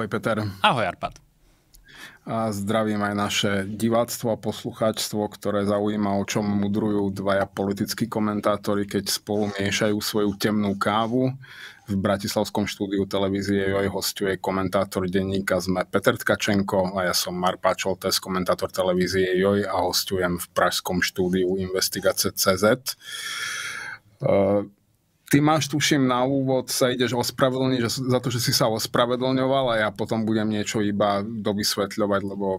Ahoj Peter. Ahoj Arpad. A zdravím aj naše diváctvo a poslucháčstvo, ktoré zaujíma, o čom mudrujú dvaja politickí komentátori, keď spolu miešajú svoju temnú kávu. V Bratislavskom štúdiu televízie jej hostuje komentátor denníka Zmer Peter Tkačenko a ja som Marpa Čoltes, komentátor televízie JOJ a hostujem v pražskom štúdiu Investigace.cz. Uh, e, Ty máš, tuším, na úvod sa ideš ospravedlniť za to, že si sa ospravedlňoval a ja potom budem niečo iba dovysvetľovať, lebo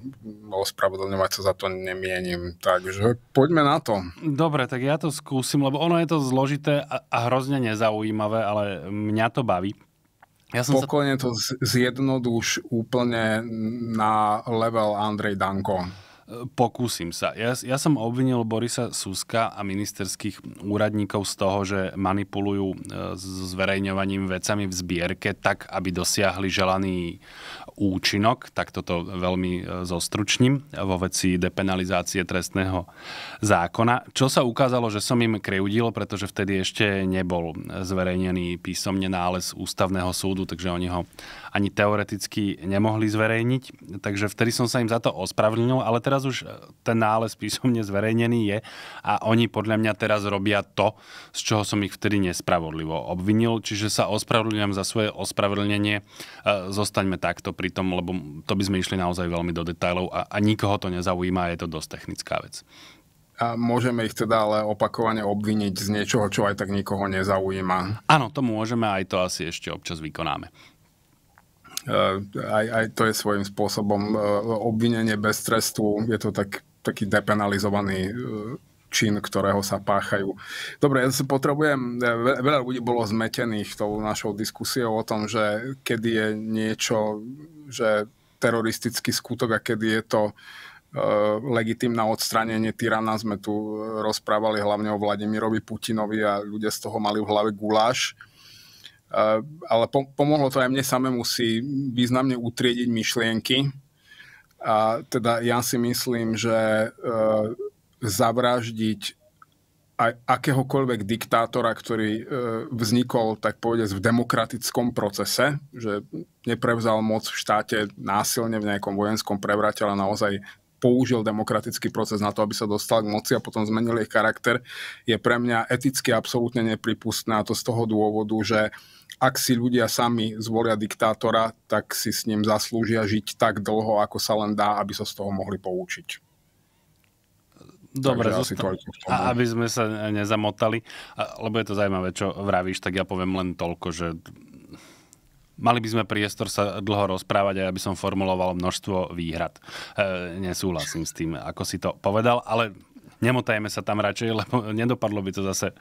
ospravedlňovať sa za to nemienim. Takže poďme na to. Dobre, tak ja to skúsim, lebo ono je to zložité a, a hrozne nezaujímavé, ale mňa to baví. Ja som Pokojne sa... to zjednoduš úplne na level Andrej Danko. Pokúsim sa. Ja, ja som obvinil Borisa Suska a ministerských úradníkov z toho, že manipulujú e, s zverejňovaním vecami v zbierke tak, aby dosiahli želaný účinok. Tak toto veľmi e, zostručním vo veci depenalizácie trestného zákona. Čo sa ukázalo, že som im kriudil, pretože vtedy ešte nebol zverejnený písomne nález ústavného súdu, takže oni ho ani teoreticky nemohli zverejniť. Takže vtedy som sa im za to ospravedlnil, ale teraz už e, ten nález písomne zverejnený je a oni podľa mňa teraz robia to, z čoho som ich vtedy nespravodlivo obvinil, čiže sa ospravedlňujem za svoje ospravedlnenie. E, zostaňme takto pri tom, lebo to by sme išli naozaj veľmi do detajlov a, a nikoho to nezaujíma je to dosť technická vec a môžeme ich teda ale opakovane obviniť z niečoho, čo aj tak nikoho nezaujíma. Áno, to môžeme, aj to asi ešte občas vykonáme. Eh, aj, aj to je svojím spôsobom eh, obvinenie bez trestu, je to tak, taký depenalizovaný eh, čin, ktorého sa páchajú. Dobre, ja si potrebujem, veľa ľudí bolo zmetených tou našou diskusiou o tom, že kedy je niečo, že teroristický skutok a kedy je to legitim odstranenie odstránenie tyrana. Sme tu rozprávali hlavne o Vladimirovi Putinovi a ľudia z toho mali v hlave guláš. Eh, ale pomohlo to aj mne samému si významne utriediť myšlienky. A teda ja si myslím, že eh, zavraždiť aj akéhokoľvek diktátora, ktorý eh, vznikol, tak povedať, v demokratickom procese, že neprevzal moc v štáte násilne v nejakom vojenskom prevrate, ale naozaj použil demokratický proces na to, aby sa dostal k moci a potom zmenil jej charakter, je pre mňa eticky absolútne nepripustné a to z toho dôvodu, že ak si ľudia sami zvolia diktátora, tak si s ním zaslúžia žiť tak dlho, ako sa len dá, aby sa z toho mohli poučiť. Dobre, zostan- a aby sme sa nezamotali, lebo je to zaujímavé, čo vravíš, tak ja poviem len toľko, že mali by sme priestor sa dlho rozprávať a ja by som formuloval množstvo výhrad. E, nesúhlasím s tým, ako si to povedal, ale nemotajme sa tam radšej, lebo nedopadlo by to zase e,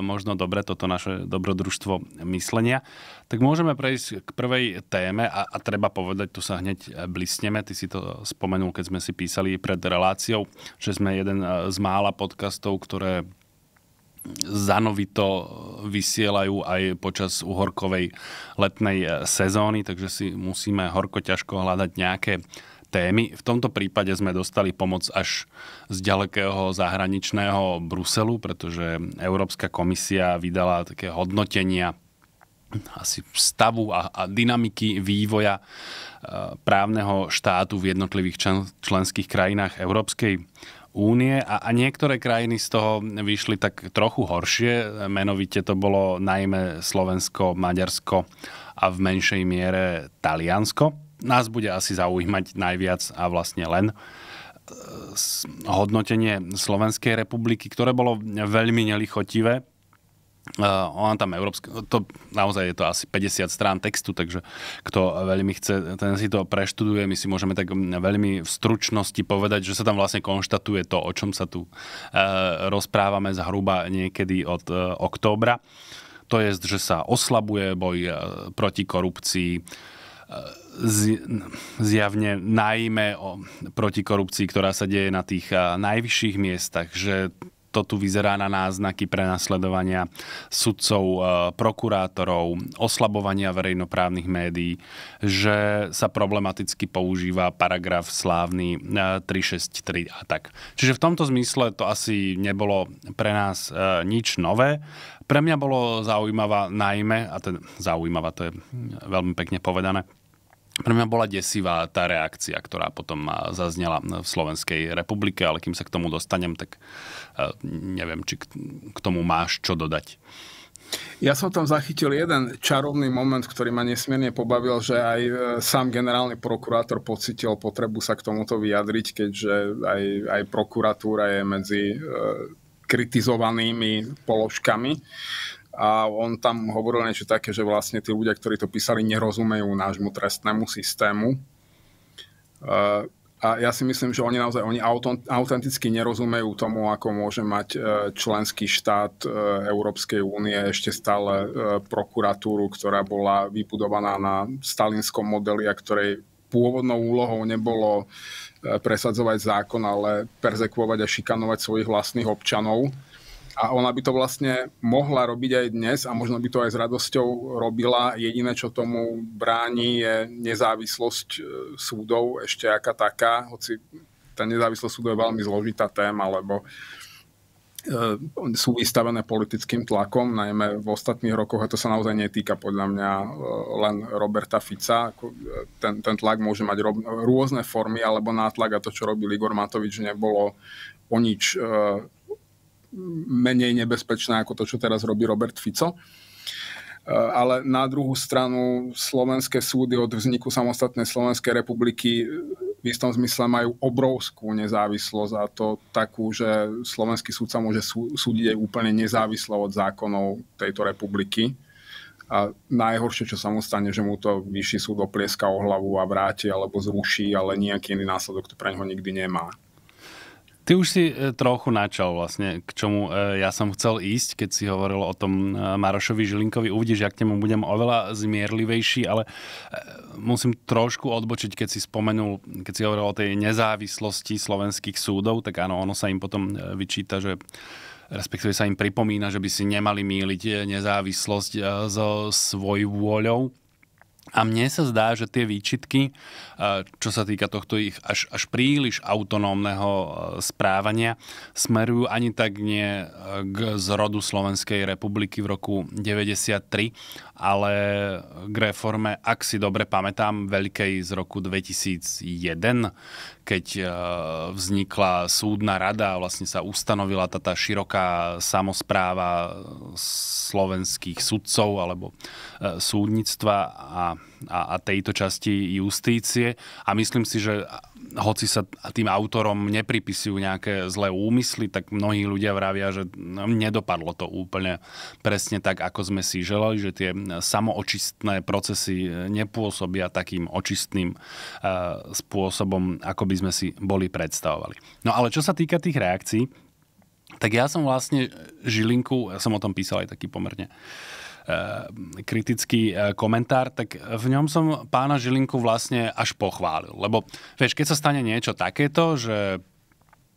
možno dobre, toto naše dobrodružstvo myslenia. Tak môžeme prejsť k prvej téme a, a treba povedať, tu sa hneď blisneme, ty si to spomenul, keď sme si písali pred reláciou, že sme jeden e, z mála podcastov, ktoré zanovito vysielajú aj počas uhorkovej letnej e, sezóny, takže si musíme horko ťažko hľadať nejaké témy. V tomto prípade sme dostali pomoc až z ďalekého zahraničného Bruselu, pretože Európska komisia vydala také hodnotenia asi stavu a, a dynamiky vývoja e, právneho štátu v jednotlivých členských krajinách Európskej únie a, a niektoré krajiny z toho vyšli tak trochu horšie. Menovite to bolo najmä Slovensko, Maďarsko a v menšej miere Taliansko. Nás bude asi zaujímať najviac a vlastne len e, hodnotenie Slovenskej republiky, ktoré bolo veľmi nelichotivé Uh, ona tam európske, to naozaj je to asi 50 strán textu, takže kto veľmi chce, ten si to preštuduje. My si môžeme tak mm, veľmi v stručnosti povedať, že sa tam vlastne konštatuje to, o čom sa tu uh, rozprávame zhruba niekedy od uh, októbra. To je, že sa oslabuje boj uh, proti korupcii, zjavne najmä o, proti korupcii, ktorá sa deje na tých najvyšších miestach, že to tu vyzerá na náznaky prenasledovania sudcov, eh, prokurátorov, oslabovania verejnoprávnych médií, že sa problematicky používa paragraf slávny 363 eh, a tak. Čiže v tomto zmysle to asi nebolo pre nás eh, nič nové. Pre mňa bolo zaujímavá najmä, a ten zaujímavá to je hm, veľmi pekne povedané, pre mňa bola desivá tá reakcia, ktorá potom zaznela v Slovenskej republike, ale kým sa k tomu dostanem, tak neviem, či k tomu máš čo dodať. Ja som tam zachytil jeden čarovný moment, ktorý ma nesmierne pobavil, že aj e, sám generálny prokurátor pocitil potrebu sa k tomuto vyjadriť, keďže aj, aj prokuratúra je medzi e, kritizovanými položkami a on tam hovoril niečo také, že vlastne tí ľudia, ktorí to písali, nerozumejú nášmu trestnému systému. E, a ja si myslím, že oni naozaj oni autenticky nerozumejú tomu, ako môže mať e, členský štát e, Európskej únie ešte stále prokuratúru, ktorá bola vybudovaná na stalinskom modeli a ktorej pôvodnou úlohou nebolo presadzovať zákon, ale perzekvovať a šikanovať svojich vlastných občanov a ona by to vlastne mohla robiť aj dnes a možno by to aj s radosťou robila. Jediné, čo tomu bráni, je nezávislosť e, súdov ešte aká taká, hoci tá nezávislosť súdov je veľmi zložitá téma, lebo e, sú vystavené politickým tlakom, najmä v ostatných rokoch, a to sa naozaj netýka podľa mňa e, len Roberta Fica. Ten, ten tlak môže mať rôzne formy alebo nátlak a to, čo robil Igor Matovič, nebolo o nič menej nebezpečná ako to, čo teraz robí Robert Fico. E, ale na druhú stranu slovenské súdy od vzniku samostatnej Slovenskej republiky e, v istom zmysle majú obrovskú nezávislosť a to takú, že slovenský súdca môže súdiť aj úplne nezávislo od zákonov tejto republiky. A najhoršie, čo sa mu stane, že mu to vyšší súd oplieska o hlavu a vráti alebo zruší, ale nejaký iný následok to pre neho nikdy nemá. Ty už si e, trochu načal vlastne, k čomu e, ja som chcel ísť, keď si hovoril o tom e, Marošovi Žilinkovi. Uvidíš, ja k nemu budem oveľa zmierlivejší, ale musím trošku odbočiť, keď si spomenul, keď si hovoril o tej nezávislosti slovenských súdov, tak áno, ono sa im potom vyčíta, že respektíve sa im pripomína, že by si nemali míliť nezávislosť so svojou vôľou. A mne sa zdá, že tie výčitky, e, čo sa týka tohto ich až, až príliš autonómneho e, správania, smerujú ani tak nie e, k zrodu Slovenskej republiky v roku 1993 ale k reforme, ak si dobre pamätám, veľkej z roku 2001, keď e, vznikla súdna rada, vlastne sa ustanovila tá, tá široká samozpráva slovenských sudcov alebo e, súdnictva a a, a tejto časti justície a myslím si, že hoci sa tým autorom nepripisujú nejaké zlé úmysly, tak mnohí ľudia vravia, že nedopadlo to úplne presne tak, ako sme si želali, že tie samoočistné procesy nepôsobia takým očistným e, spôsobom, ako by sme si boli predstavovali. No ale čo sa týka tých reakcií, tak ja som vlastne Žilinku, ja som o tom písal aj taký pomerne uh, Eh, kritický eh, komentár, tak v ňom som pána Žilinku vlastne až pochválil. Lebo vieš, keď sa stane niečo takéto, že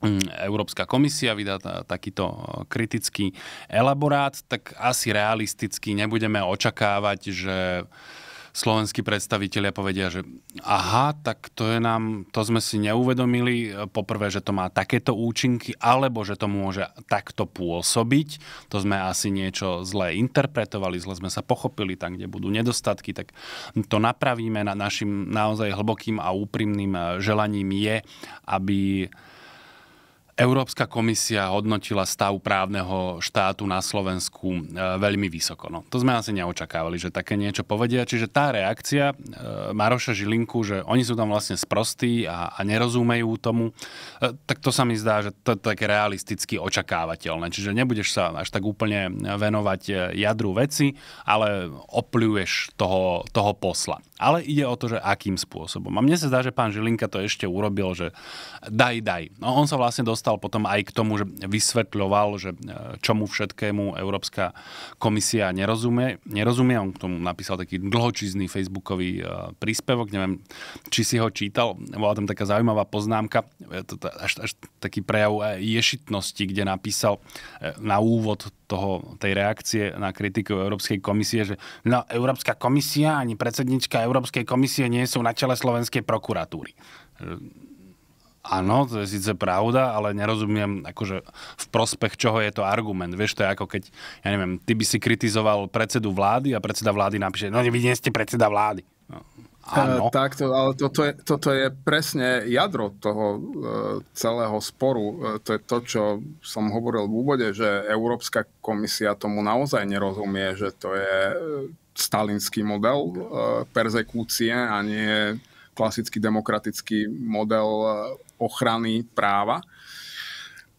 mm, Európska komisia vydá takýto eh, kritický elaborát, tak asi realisticky nebudeme očakávať, že slovenskí predstavitelia povedia, že aha, tak to je nám, to sme si neuvedomili, e, poprvé, že to má takéto účinky, alebo že to môže takto pôsobiť, to sme asi niečo zle interpretovali, zle sme sa pochopili, tam, kde budú nedostatky, tak to napravíme na našim naozaj hlbokým a úprimným e, želaním je, aby Európska komisia hodnotila stav právneho štátu na Slovensku e, veľmi vysoko. No, to sme asi neočakávali, že také niečo povedia. Čiže tá reakcia e, Maroša Žilinku, že oni sú tam vlastne sprostí a, a nerozumejú tomu, e, tak to sa mi zdá, že to je také realisticky očakávateľné. Čiže nebudeš sa až tak úplne venovať jadru veci, ale opľuješ toho, toho posla. Ale ide o to, že akým spôsobom. A mne sa zdá, že pán Žilinka to ešte urobil, že daj, daj. No on sa vlastne dostal dostal potom aj k tomu, že vysvetľoval, že e, čomu všetkému Európska komisia nerozumie. nerozumie. On k tomu napísal taký dlhočízny facebookový e, príspevok, neviem, či si ho čítal. Bola tam taká zaujímavá poznámka, e, až, až taký prejav ješitnosti, kde napísal na úvod toho, tej reakcie na kritiku Európskej komisie, že no, Európska komisia ani predsednička Európskej komisie nie sú na čele Slovenskej prokuratúry. Áno, to je síce pravda, ale nerozumiem, akože v prospech čoho je to argument. Vieš, to je ako keď, ja neviem, ty by si kritizoval predsedu vlády a predseda vlády napíše, no vy nie ste predseda vlády. No. Áno. E, tak, to, ale toto je, toto je presne jadro toho e, celého sporu. E, to je to, čo som hovoril v úvode, že Európska komisia tomu naozaj nerozumie, že to je e, stalinský model e, perzekúcie a nie klasický demokratický model eh, ochrany práva.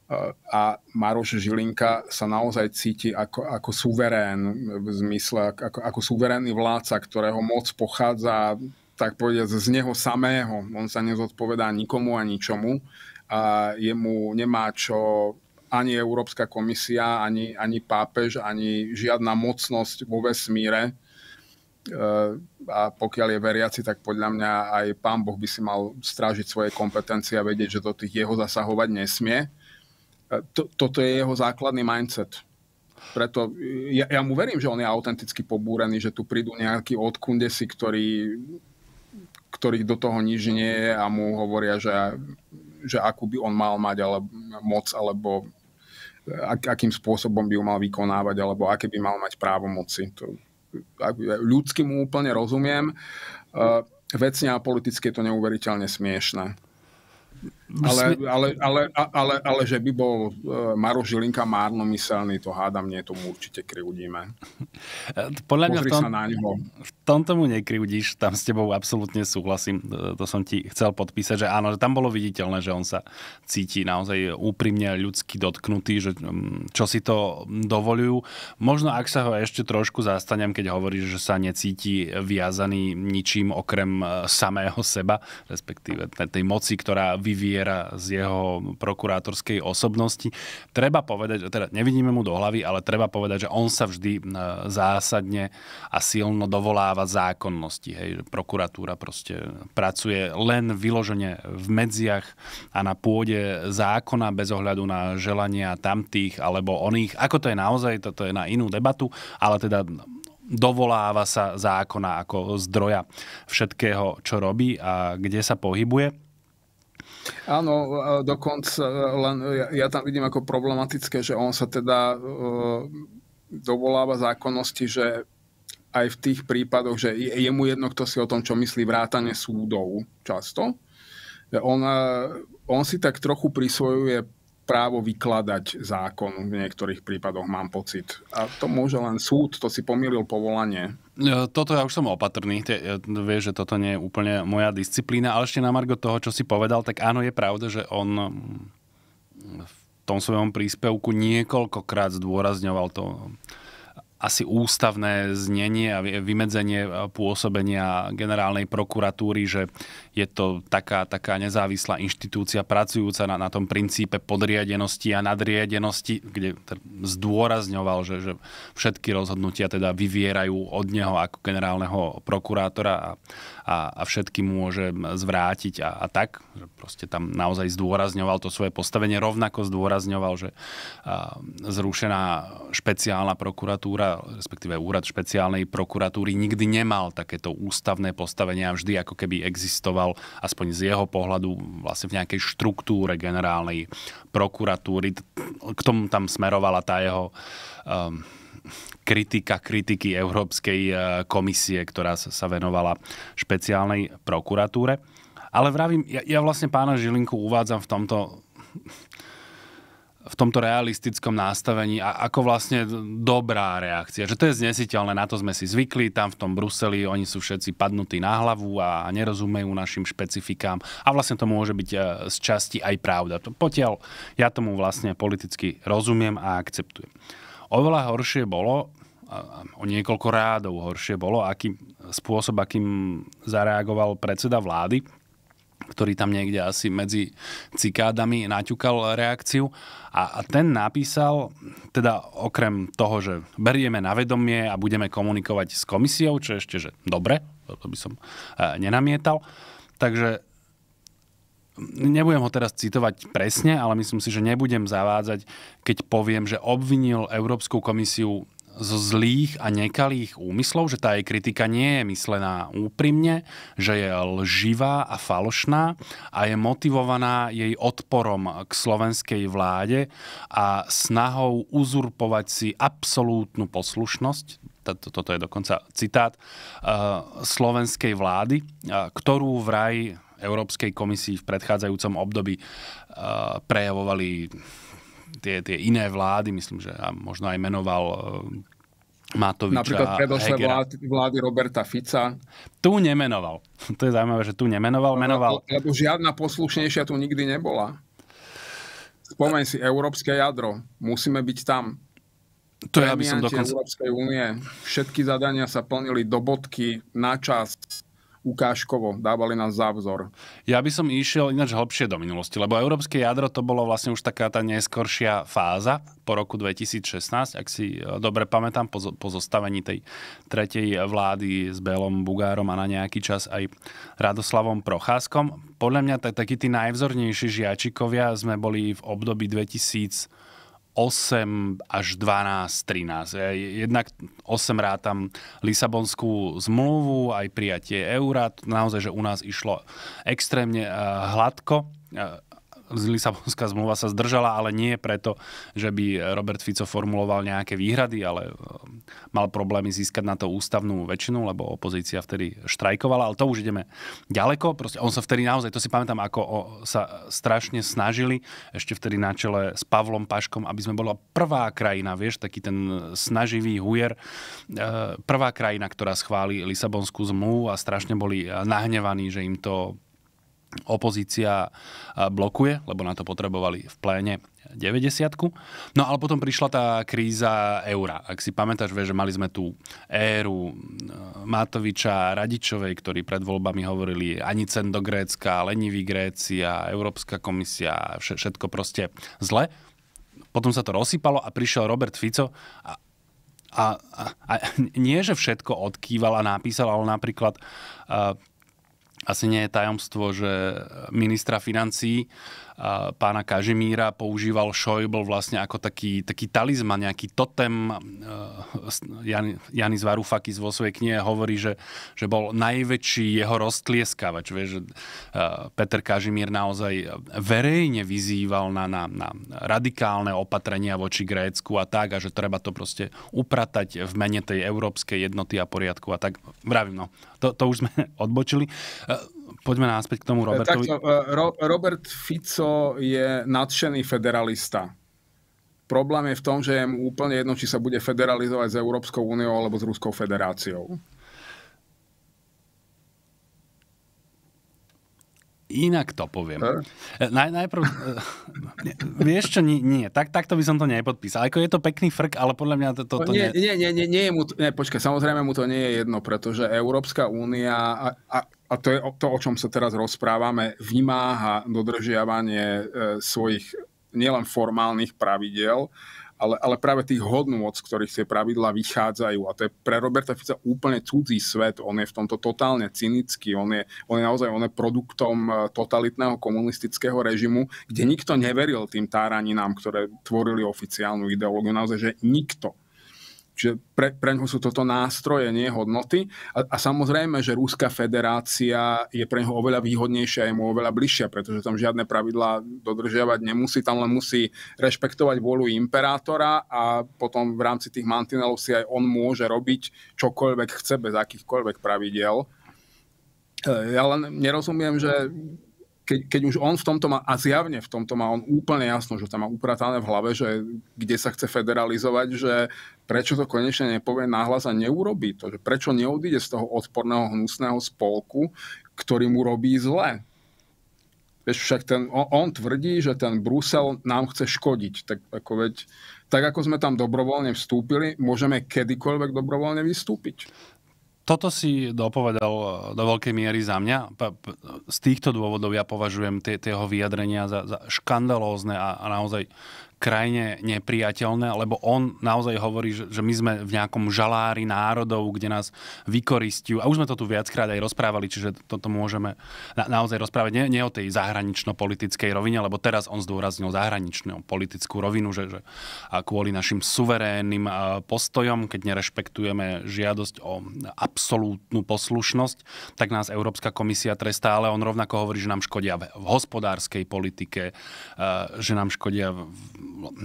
Eh, a Maroš Žilinka sa naozaj cíti ako, ako suverén v zmysle, ako, ako suverénny vládca, ktorého moc pochádza tak povediať z neho samého. On sa nezodpovedá nikomu a ničomu. A jemu nemá čo ani Európska komisia, ani, ani pápež, ani žiadna mocnosť vo vesmíre Eh, a pokiaľ je veriaci, tak podľa mňa aj pán Boh by si mal strážiť svoje kompetencie a vedieť, že do tých jeho zasahovať nesmie. Eh, to, toto je jeho základný mindset. Preto ja, ja mu verím, že on je autenticky pobúrený, že tu prídu nejakí odkundesi, ktorí, ktorých do toho nič nie je a mu hovoria, že, že akú by on mal mať ale, moc, alebo ak, akým spôsobom by ju mal vykonávať, alebo aké by mal mať moci. To, ľudským úplne rozumiem. Eh, vecne a politicky je to neuveriteľne smiešne. Ale, ale, ale, ale, ale že by bol e, Maro Žilinka márnomyselný, to hádam nie, tomu určite kryudíme. Podľa mňa Pozri v, tom, sa na v tomto mu nekryudíš, tam s tebou absolútne súhlasím, e, to som ti chcel podpísať, že áno, že tam bolo viditeľné, že on sa cíti naozaj úprimne ľudsky dotknutý, že mm, čo si to dovolujú. Možno ak sa ho ešte trošku zastanem, keď hovorí, že sa necíti viazaný ničím okrem e, samého seba, respektíve tej moci, ktorá vyvíja vyviera z jeho prokurátorskej osobnosti. Treba povedať, teda nevidíme mu do hlavy, ale treba povedať, že on sa vždy e, zásadne a silno dovoláva zákonnosti. Hej. Prokuratúra proste pracuje len vyložene v medziach a na pôde zákona bez ohľadu na želania tamtých alebo oných. Ako to je naozaj, toto je na inú debatu, ale teda dovoláva sa zákona ako zdroja všetkého, čo robí a kde sa pohybuje. Áno, dokonca e, len e, ja, ja tam vidím ako problematické, že on sa teda e, dovoláva zákonnosti, že aj v tých prípadoch, že je, je mu jedno, kto si o tom, čo myslí, vrátane súdov často. on, on si tak trochu prisvojuje právo vykladať zákon v niektorých prípadoch, mám pocit. A to môže len súd, to si pomýlil povolanie. E, toto ja už som opatrný, ja e, vieš, že toto nie je úplne moja disciplína, ale ešte na Margo toho, čo si povedal, tak áno, je pravda, že on mm, v tom svojom príspevku niekoľkokrát zdôrazňoval to asi ústavné znenie a vymedzenie e, pôsobenia generálnej prokuratúry, že je to taká, taká nezávislá inštitúcia pracujúca na, na tom princípe podriadenosti a nadriadenosti, kde zdôrazňoval, že, že všetky rozhodnutia teda vyvierajú od neho ako generálneho prokurátora a, a, a všetky môže zvrátiť a, a tak. Že proste tam naozaj zdôrazňoval to svoje postavenie, rovnako zdôrazňoval, že a, zrušená špeciálna prokuratúra, respektíve úrad špeciálnej prokuratúry nikdy nemal takéto ústavné a vždy ako keby existoval pracoval aspoň z jeho pohľadu vlastne v nejakej štruktúre generálnej prokuratúry. K tomu tam smerovala tá jeho um, kritika kritiky Európskej e, komisie, ktorá sa venovala špeciálnej prokuratúre. Ale vravím, ja, ja vlastne pána Žilinku uvádzam v tomto v tomto realistickom nastavení a ako vlastne dobrá reakcia. Že to je znesiteľné, na to sme si zvykli, tam v tom Bruseli oni sú všetci padnutí na hlavu a nerozumejú našim špecifikám a vlastne to môže byť e, z časti aj pravda. To potiaľ ja tomu vlastne politicky rozumiem a akceptujem. Oveľa horšie bolo, o niekoľko rádov horšie bolo, aký spôsob, akým zareagoval predseda vlády, ktorý tam niekde asi medzi cikádami naťukal reakciu. A, a ten napísal, teda okrem toho, že berieme na vedomie a budeme komunikovať s komisiou, čo ešte, že dobre, to by som e, nenamietal. Takže nebudem ho teraz citovať presne, ale myslím si, že nebudem zavádzať, keď poviem, že obvinil Európsku komisiu zo zlých a nekalých úmyslov, že tá jej kritika nie je myslená úprimne, že je lživá a falošná a je motivovaná jej odporom k slovenskej vláde a snahou uzurpovať si absolútnu poslušnosť, toto je dokonca citát, e, slovenskej vlády, e, ktorú vraj Európskej komisii v predchádzajúcom období e, prejavovali tie, tie iné vlády, myslím, že a možno aj menoval eh, Matoviča Napríklad predošle vlády, vlády Roberta Fica. Tu nemenoval. To je zaujímavé, že tu nemenoval. Menoval... Lebo žiadna poslušnejšia tu nikdy nebola. Spomeň si, európske jadro. Musíme byť tam. To ja by som dokonca... Európskej únie. Všetky zadania sa plnili do bodky, na čas, ukážkovo, dávali nás za vzor. Ja by som išiel ináč hlbšie do minulosti, lebo európske jadro to bolo vlastne už taká tá neskoršia fáza po roku 2016, ak si e, dobre pamätám, po, po zostavení tej tretej vlády s Belom Bugárom a na nejaký čas aj Radoslavom Procházkom. Podľa mňa tak, takí tí najvzornejší žiačikovia sme boli v období 2000 8 až 12, 13. Jednak 8 rátam Lisabonskú zmluvu, aj prijatie eura. Naozaj, že u nás išlo extrémne eh, hladko eh, Lisabonská zmluva sa zdržala, ale nie preto, že by Robert Fico formuloval nejaké výhrady, ale e, mal problémy získať na to ústavnú väčšinu, lebo opozícia vtedy štrajkovala, ale to už ideme ďaleko. Proste on sa vtedy naozaj, to si pamätám, ako o, sa strašne snažili, ešte vtedy na čele s Pavlom Paškom, aby sme bola prvá krajina, vieš, taký ten snaživý hujer, e, prvá krajina, ktorá schváli Lisabonskú zmluvu a strašne boli nahnevaní, že im to opozícia e, blokuje, lebo na to potrebovali v pléne 90 No ale potom prišla tá kríza eura. Ak si pamätáš, vieš, že mali sme tú éru e, Matoviča, Radičovej, ktorí pred voľbami hovorili ani cen do Grécka, lenivý Grécia, Európska komisia, všetko proste zle. Potom sa to rozsypalo a prišiel Robert Fico a a, a, a nie, že všetko odkýval a napísal, ale napríklad uh, asi nie je tajomstvo, že ministra financí pána Kažimíra používal Šojbl vlastne ako taký, taký talizman, nejaký totem. E, Jan, Janis Varoufakis vo svojej knihe hovorí, že, že bol najväčší jeho roztlieskavač. Vieš, že e, Peter Kažimír naozaj verejne vyzýval na, na, na radikálne opatrenia voči Grécku a tak, a že treba to proste upratať v mene tej európskej jednoty a poriadku a tak. Vravím, no, to, to už sme odbočili. E, Poďme náspäť k tomu e, Robertovi. Takto, e, Robert Fico je nadšený federalista. Problém je v tom, že je mu úplne jedno, či sa bude federalizovať s Európskou úniou alebo s Ruskou federáciou. Inak to poviem. E, naj, najprv, e, vieš čo, nie, nie. Tak, takto by som to nepodpísal. Ako je to pekný frk, ale podľa mňa to, to, to nie, nie... Nie, nie, nie, je mu, nie, počkaj, samozrejme mu to nie je jedno, pretože Európska únia a, a, a to je to, o čom sa teraz rozprávame, vymáha dodržiavanie e, svojich nielen formálnych pravidel, ale, ale práve tých hodnôt, z ktorých tie pravidlá vychádzajú. A to je pre Roberta Fica úplne cudzí svet. On je v tomto totálne cynický. On je, on je naozaj on je produktom e, totalitného komunistického režimu, kde nikto neveril tým táraninám, ktoré tvorili oficiálnu ideológiu. Naozaj, že nikto Čiže pre, pre neho sú toto nástroje, nie hodnoty. A, a samozrejme, že Ruská federácia je pre neho oveľa výhodnejšia, a je mu oveľa bližšia, pretože tam žiadne pravidlá dodržiavať nemusí, tam len musí rešpektovať vôľu imperátora a potom v rámci tých mantinelov si aj on môže robiť čokoľvek chce, bez akýchkoľvek pravidel. E, ja len nerozumiem, že keď, keď už on v tomto má, a zjavne v tomto má on úplne jasno, že tam má upratané v hlave, že kde sa chce federalizovať, že prečo to konečne nepovie náhlas a neurobí to, že prečo neodíde z toho odporného hnusného spolku, ktorý mu robí zle. Vieš, však ten, on, on tvrdí, že ten Brusel nám chce škodiť. Tak ako, veď, tak ako sme tam dobrovoľne vstúpili, môžeme kedykoľvek dobrovoľne vystúpiť toto si dopovedal eh, do veľkej miery za mňa. Z týchto dôvodov ja považujem tie, tie jeho vyjadrenia za, za škandalózne a, a naozaj krajine nepriateľné, lebo on naozaj hovorí, že, že my sme v nejakom žalári národov, kde nás vykoristiu. A už sme to tu viackrát aj rozprávali, čiže toto môžeme na, naozaj rozprávať nie, nie o tej zahranično-politickej rovine, lebo teraz on zdôraznil zahraničnú politickú rovinu, že, že a kvôli našim suverénnym postojom, keď nerešpektujeme žiadosť o absolútnu poslušnosť, tak nás Európska komisia trestá, ale on rovnako hovorí, že nám škodia v hospodárskej politike, že nám škodia v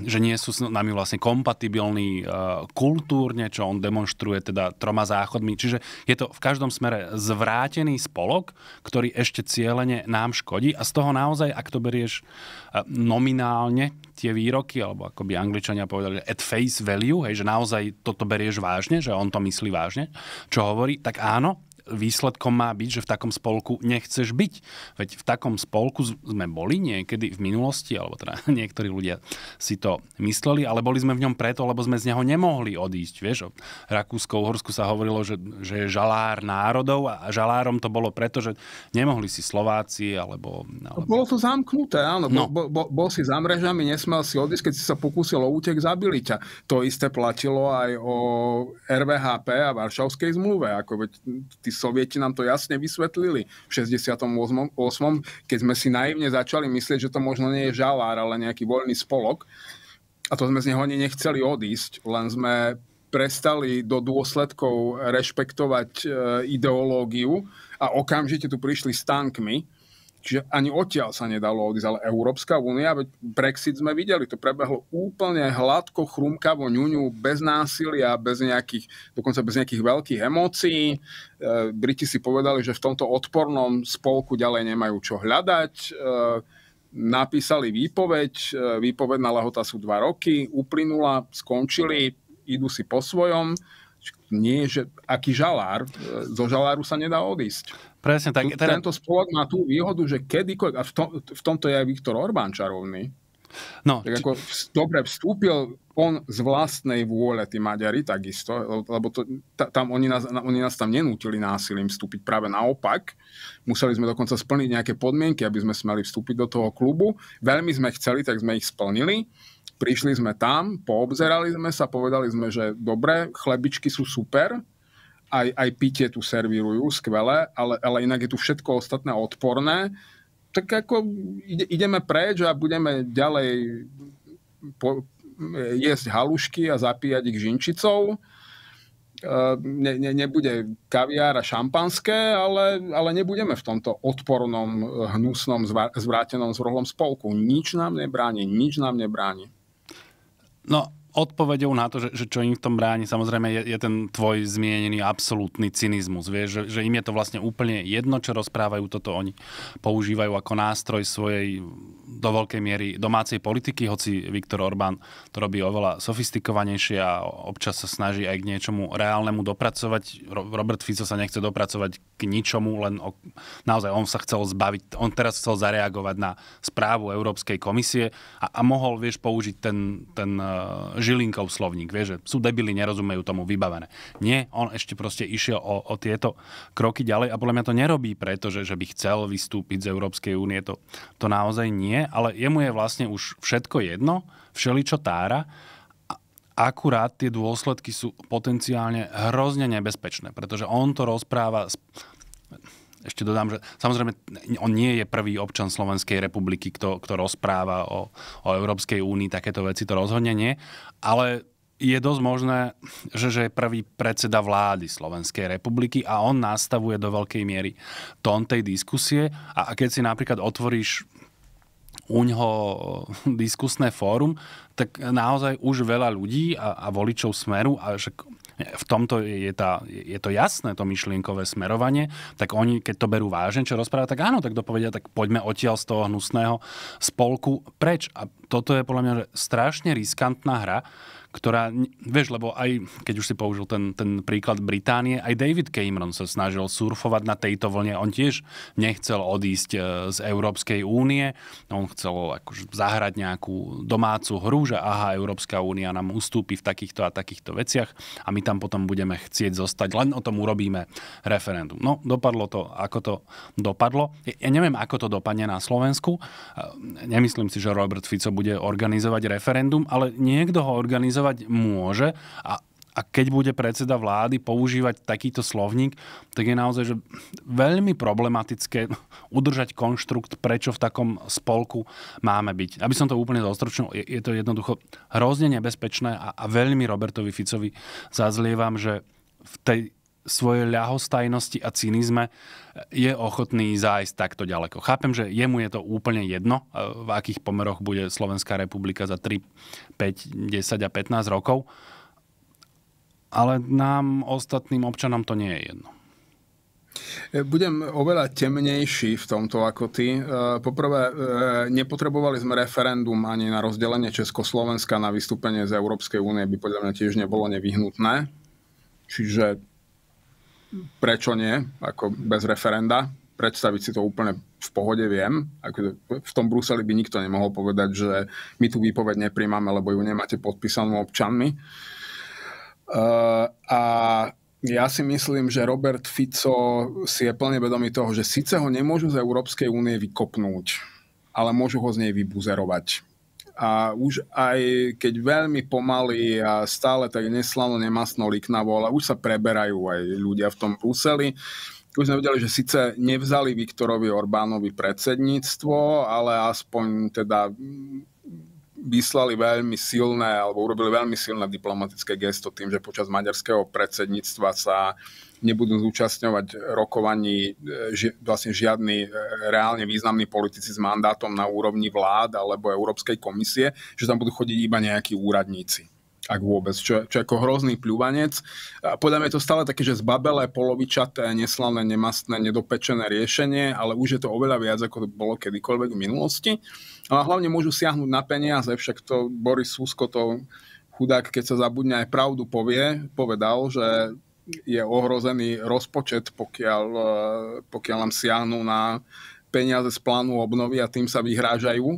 že nie sú s nami vlastne kompatibilní eh, kultúrne, čo on demonstruje teda troma záchodmi. Čiže je to v každom smere zvrátený spolok, ktorý ešte cieľene nám škodí a z toho naozaj, ak to berieš eh, nominálne, tie výroky, alebo ako by angličania povedali, at face value, hej, že naozaj toto berieš vážne, že on to myslí vážne, čo hovorí, tak áno, výsledkom má byť, že v takom spolku nechceš byť. Veď v takom spolku sme boli niekedy v minulosti, alebo teda niektorí ľudia si to mysleli, ale boli sme v ňom preto, lebo sme z neho nemohli odísť. Vieš, o Rakúsko-Uhorsku sa hovorilo, že, že je žalár národov a žalárom to bolo preto, že nemohli si Slováci alebo... alebo... Bolo to zamknuté, áno. No. Bol, bo, bol si za mrežami, nesmel si odísť, keď si sa pokúsil o útek, zabili ťa. To isté platilo aj o RVHP a Varšavskej zmluve. Ako veď ty sovieti nám to jasne vysvetlili v 68. keď sme si naivne začali myslieť, že to možno nie je žalár, ale nejaký voľný spolok. A to sme z neho ani nechceli odísť, len sme prestali do dôsledkov rešpektovať e, ideológiu a okamžite tu prišli s tankmi Čiže ani odtiaľ sa nedalo odísť, ale Európska únia, veď Brexit sme videli, to prebehlo úplne hladko, chrumkavo, ňuňu, bez násilia, bez nejakých, dokonca bez nejakých veľkých emócií. E, Briti si povedali, že v tomto odpornom spolku ďalej nemajú čo hľadať. E, napísali výpoveď, e, výpovedná lahota sú dva roky, uplynula, skončili, idú si po svojom nie, že aký žalár, e, zo žaláru sa nedá odísť. Presne tak. Teda... Tento spolok má tú výhodu, že kedykoľvek, a v, tom, v tomto je aj Viktor Orbán čarovný, No, tak ako dobre vstúpil on z vlastnej vôle, tí Maďari takisto, lebo to, tam oni nás, oni nás tam nenútili násilím vstúpiť, práve naopak. Museli sme dokonca splniť nejaké podmienky, aby sme smeli vstúpiť do toho klubu. Veľmi sme chceli, tak sme ich splnili. Prišli sme tam, poobzerali sme sa, povedali sme, že dobre, chlebičky sú super, aj, aj pitie tu servírujú, skvelé, ale, ale inak je tu všetko ostatné odporné, tak ako ide, ideme preč a budeme ďalej po, jesť halušky a zapíjať ich žinčicou. E, ne, ne, nebude kaviár a šampanské, ale, ale nebudeme v tomto odpornom, hnusnom, zvrátenom, zvrhlom spolku. Nič nám nebráni, nič nám nebráni. No, odpovedou na to, že, že čo im v tom bráni, samozrejme je, je ten tvoj zmienený absolútny cynizmus. Vieš, že, že im je to vlastne úplne jedno, čo rozprávajú, toto oni používajú ako nástroj svojej do veľkej miery domácej politiky, hoci Viktor Orbán to robí oveľa sofistikovanejšie a občas sa snaží aj k niečomu reálnemu dopracovať. Robert Fico sa nechce dopracovať k ničomu, len o, naozaj on sa chcel zbaviť, on teraz chcel zareagovať na správu Európskej komisie a, a mohol, vieš, použiť ten, ten uh, Žilinkov slovník, vie, že sú debili, nerozumejú tomu vybavené. Nie, on ešte proste išiel o, o tieto kroky ďalej a podľa mňa to nerobí pretože že, že by chcel vystúpiť z Európskej únie, to, to naozaj nie, ale jemu je vlastne už všetko jedno, všeličo tára akurát tie dôsledky sú potenciálne hrozne nebezpečné, pretože on to rozpráva ešte dodám, že samozrejme on nie je prvý občan Slovenskej republiky, kto, kto rozpráva o, o Európskej únii takéto veci, to rozhodne nie, ale je dosť možné, že, že je prvý predseda vlády Slovenskej republiky a on nastavuje do veľkej miery tón tej diskusie a keď si napríklad otvoríš uňho diskusné fórum, tak naozaj už veľa ľudí a, a voličov Smeru a však v tomto je, tá, je to jasné, to myšlienkové smerovanie, tak oni, keď to berú vážne, čo rozpráva, tak áno, tak dopovedia, tak poďme odtiaľ z toho hnusného spolku preč. A toto je podľa mňa strašne riskantná hra, ktorá, vieš, lebo aj keď už si použil ten, ten príklad Británie, aj David Cameron sa snažil surfovať na tejto vlne. On tiež nechcel odísť e, z Európskej únie, on chcel akože zahrať nejakú domácu hru, že aha, Európska únia nám ustúpi v takýchto a takýchto veciach a my tam potom budeme chcieť zostať, len o tom urobíme referendum. No, dopadlo to, ako to dopadlo. Ja neviem, ako to dopadne na Slovensku. E, nemyslím si, že Robert Fico bude organizovať referendum, ale niekto ho organizuje kritizovať môže a a keď bude predseda vlády používať takýto slovník, tak je naozaj že veľmi problematické udržať konštrukt, prečo v takom spolku máme byť. Aby som to úplne zostročnil, je, je to jednoducho hrozne nebezpečné a, a veľmi Robertovi Ficovi zazlievam, že v tej svojej ľahostajnosti a cynizme je ochotný zájsť takto ďaleko. Chápem, že jemu je to úplne jedno, e, v akých pomeroch bude Slovenská republika za 3, 5, 10 a 15 rokov, ale nám, ostatným občanom, to nie je jedno. E, budem oveľa temnejší v tomto ako ty. E, poprvé, nepotrebovali sme referendum ani na rozdelenie Československa na vystúpenie z Európskej únie by podľa mňa tiež nebolo nevyhnutné. Čiže prečo nie, ako bez referenda. Predstaviť si to úplne v pohode viem. v tom Bruseli by nikto nemohol povedať, že my tú výpoveď nepríjmame, lebo ju nemáte podpísanú občanmi. Eh, a ja si myslím, že Robert Fico si je plne vedomý toho, že síce ho nemôžu z Európskej únie vykopnúť, ale môžu ho z nej vybuzerovať a už aj keď veľmi pomaly a stále tak neslavno nemasno liknavo, ale už sa preberajú aj ľudia v tom úseli. Už sme vedeli, že síce nevzali Viktorovi Orbánovi predsedníctvo, ale aspoň teda vyslali veľmi silné, alebo urobili veľmi silné diplomatické gesto tým, že počas maďarského predsedníctva sa nebudú zúčastňovať rokovaní e, ži, vlastne žiadny e, reálne významný politici s mandátom na úrovni vlád alebo Európskej komisie, že tam budú chodiť iba nejakí úradníci ak vôbec, čo, čo ako hrozný pľúvanec. Podľa mňa je to stále také, že zbabelé, polovičaté, neslané, nemastné, nedopečené riešenie, ale už je to oveľa viac, ako to bolo kedykoľvek v minulosti. No ale hlavne môžu siahnuť na peniaze, však to Boris Susko to chudák, keď sa zabudne aj pravdu povie, povedal, že je ohrozený rozpočet, pokiaľ, e, pokiaľ nám siahnu na peniaze z plánu obnovy a tým sa vyhrážajú.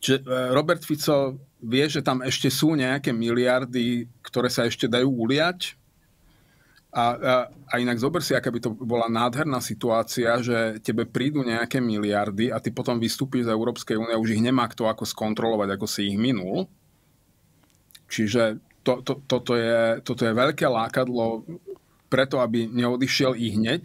Čiže e, Robert Fico vie, že tam ešte sú nejaké miliardy, ktoré sa ešte dajú uliať. A, a, a inak zober si, aká by to bola nádherná situácia, že tebe prídu nejaké miliardy a ty potom vystúpiš z Európskej únie a už ich nemá kto ako skontrolovať, ako si ich minul. Čiže to, to, toto, je, toto je veľké lákadlo preto, aby neodišiel i hneď,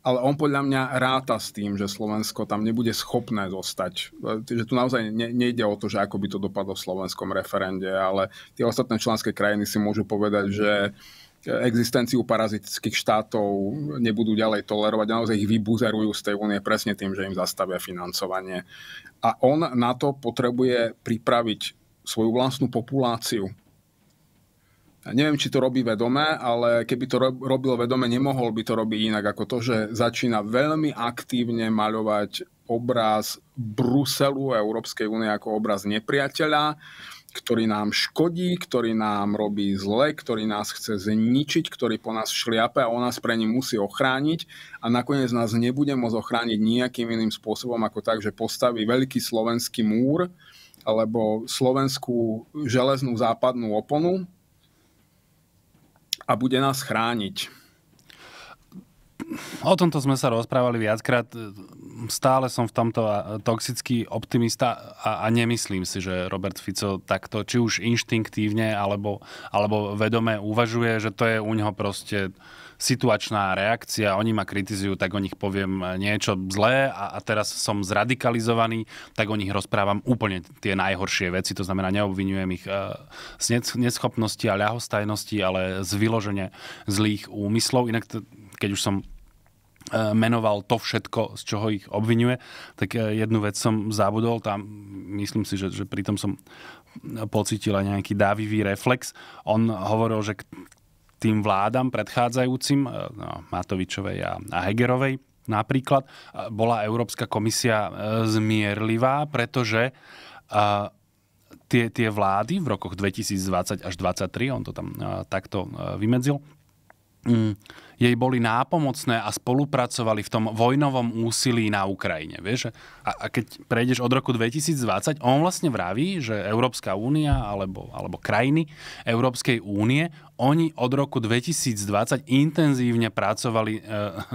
ale on podľa mňa ráta s tým, že Slovensko tam nebude schopné zostať. Že tu naozaj ne, nejde o to, že ako by to dopadlo v slovenskom referende, ale tie ostatné členské krajiny si môžu povedať, že existenciu parazitických štátov nebudú ďalej tolerovať a naozaj ich vybuzerujú z tej únie presne tým, že im zastavia financovanie. A on na to potrebuje pripraviť svoju vlastnú populáciu Neviem, či to robí vedome, ale keby to robil vedome, nemohol by to robiť inak ako to, že začína veľmi aktívne maľovať obraz Bruselu a Európskej únie ako obraz nepriateľa, ktorý nám škodí, ktorý nám robí zle, ktorý nás chce zničiť, ktorý po nás šliape a on nás pre ním musí ochrániť a nakoniec nás nebude môcť ochrániť nejakým iným spôsobom ako tak, že postaví veľký slovenský múr alebo slovenskú železnú západnú oponu, a bude nás chrániť. O tomto sme sa rozprávali viackrát. Stále som v tomto toxický optimista a, a nemyslím si, že Robert Fico takto, či už inštinktívne alebo, alebo vedomé uvažuje, že to je u neho proste uh, situačná reakcia, oni ma kritizujú, tak o nich poviem niečo zlé a, a teraz som zradikalizovaný, tak o nich rozprávam úplne tie najhoršie veci, to znamená neobvinujem ich e, z neschopnosti a ľahostajnosti, ale z vyloženie zlých úmyslov. Inak keď už som e, menoval to všetko, z čoho ich obvinuje, tak e, jednu vec som zabudol, tam myslím si, že, že pritom som pocítil aj nejaký dávivý reflex. On hovoril, že tým vládam predchádzajúcim, eh, no, Matovičovej a Hegerovej napríklad, eh, bola Európska komisia eh, zmierlivá, pretože tie, tie vlády v rokoch 2020 až 2023, on to tam takto vymedzil, mm, jej boli nápomocné a spolupracovali v tom vojnovom úsilí na Ukrajine. Vieš? A, a keď prejdeš od roku 2020, on vlastne vraví, že Európska únia alebo, alebo krajiny Európskej únie oni od roku 2020 intenzívne pracovali e,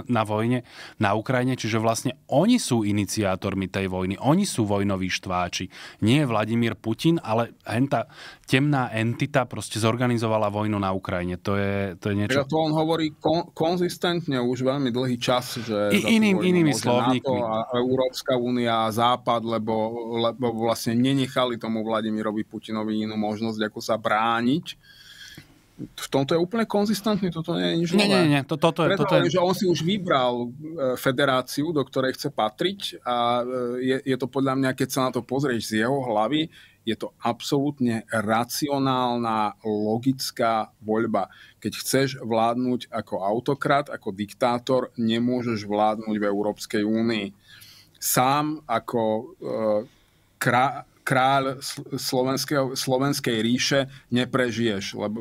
na vojne na Ukrajine, čiže vlastne oni sú iniciátormi tej vojny, oni sú vojnoví štváči. Nie Vladimír Putin, ale henta temná entita proste zorganizovala vojnu na Ukrajine. To je, to je niečo... Ja to on hovorí kon- konzistentne už veľmi dlhý čas, že... I, iným, inými slovníkmi. NATO a Európska únia a Západ, lebo, lebo vlastne nenechali tomu Vladimirovi Putinovi inú možnosť, ako sa brániť v tomto je úplne konzistentný, toto nie je nič nové. Nie, nie, nie, to, toto je... Preto, toto je... že on si už vybral e, federáciu, do ktorej chce patriť a e, je, je to podľa mňa, keď sa na to pozrieš z jeho hlavy, je to absolútne racionálna, logická voľba. Keď chceš vládnuť ako autokrat, ako diktátor, nemôžeš vládnuť v Európskej únii. Sám ako e, kráľ Slovenskej ríše neprežiješ, lebo,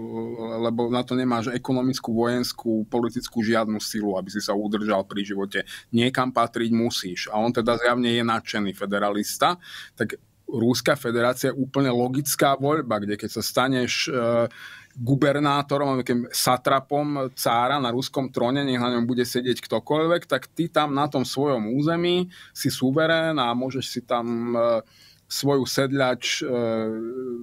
lebo na to nemáš ekonomickú, vojenskú, politickú žiadnu silu, aby si sa udržal pri živote. Niekam patriť musíš. A on teda zjavne je nadšený federalista. Tak Rúska federácia je úplne logická voľba, kde keď sa staneš... E, gubernátorom, nejakým satrapom cára na ruskom tróne, nech na ňom bude sedieť ktokoľvek, tak ty tam na tom svojom území si suverén a môžeš si tam e, svoju sedľač e,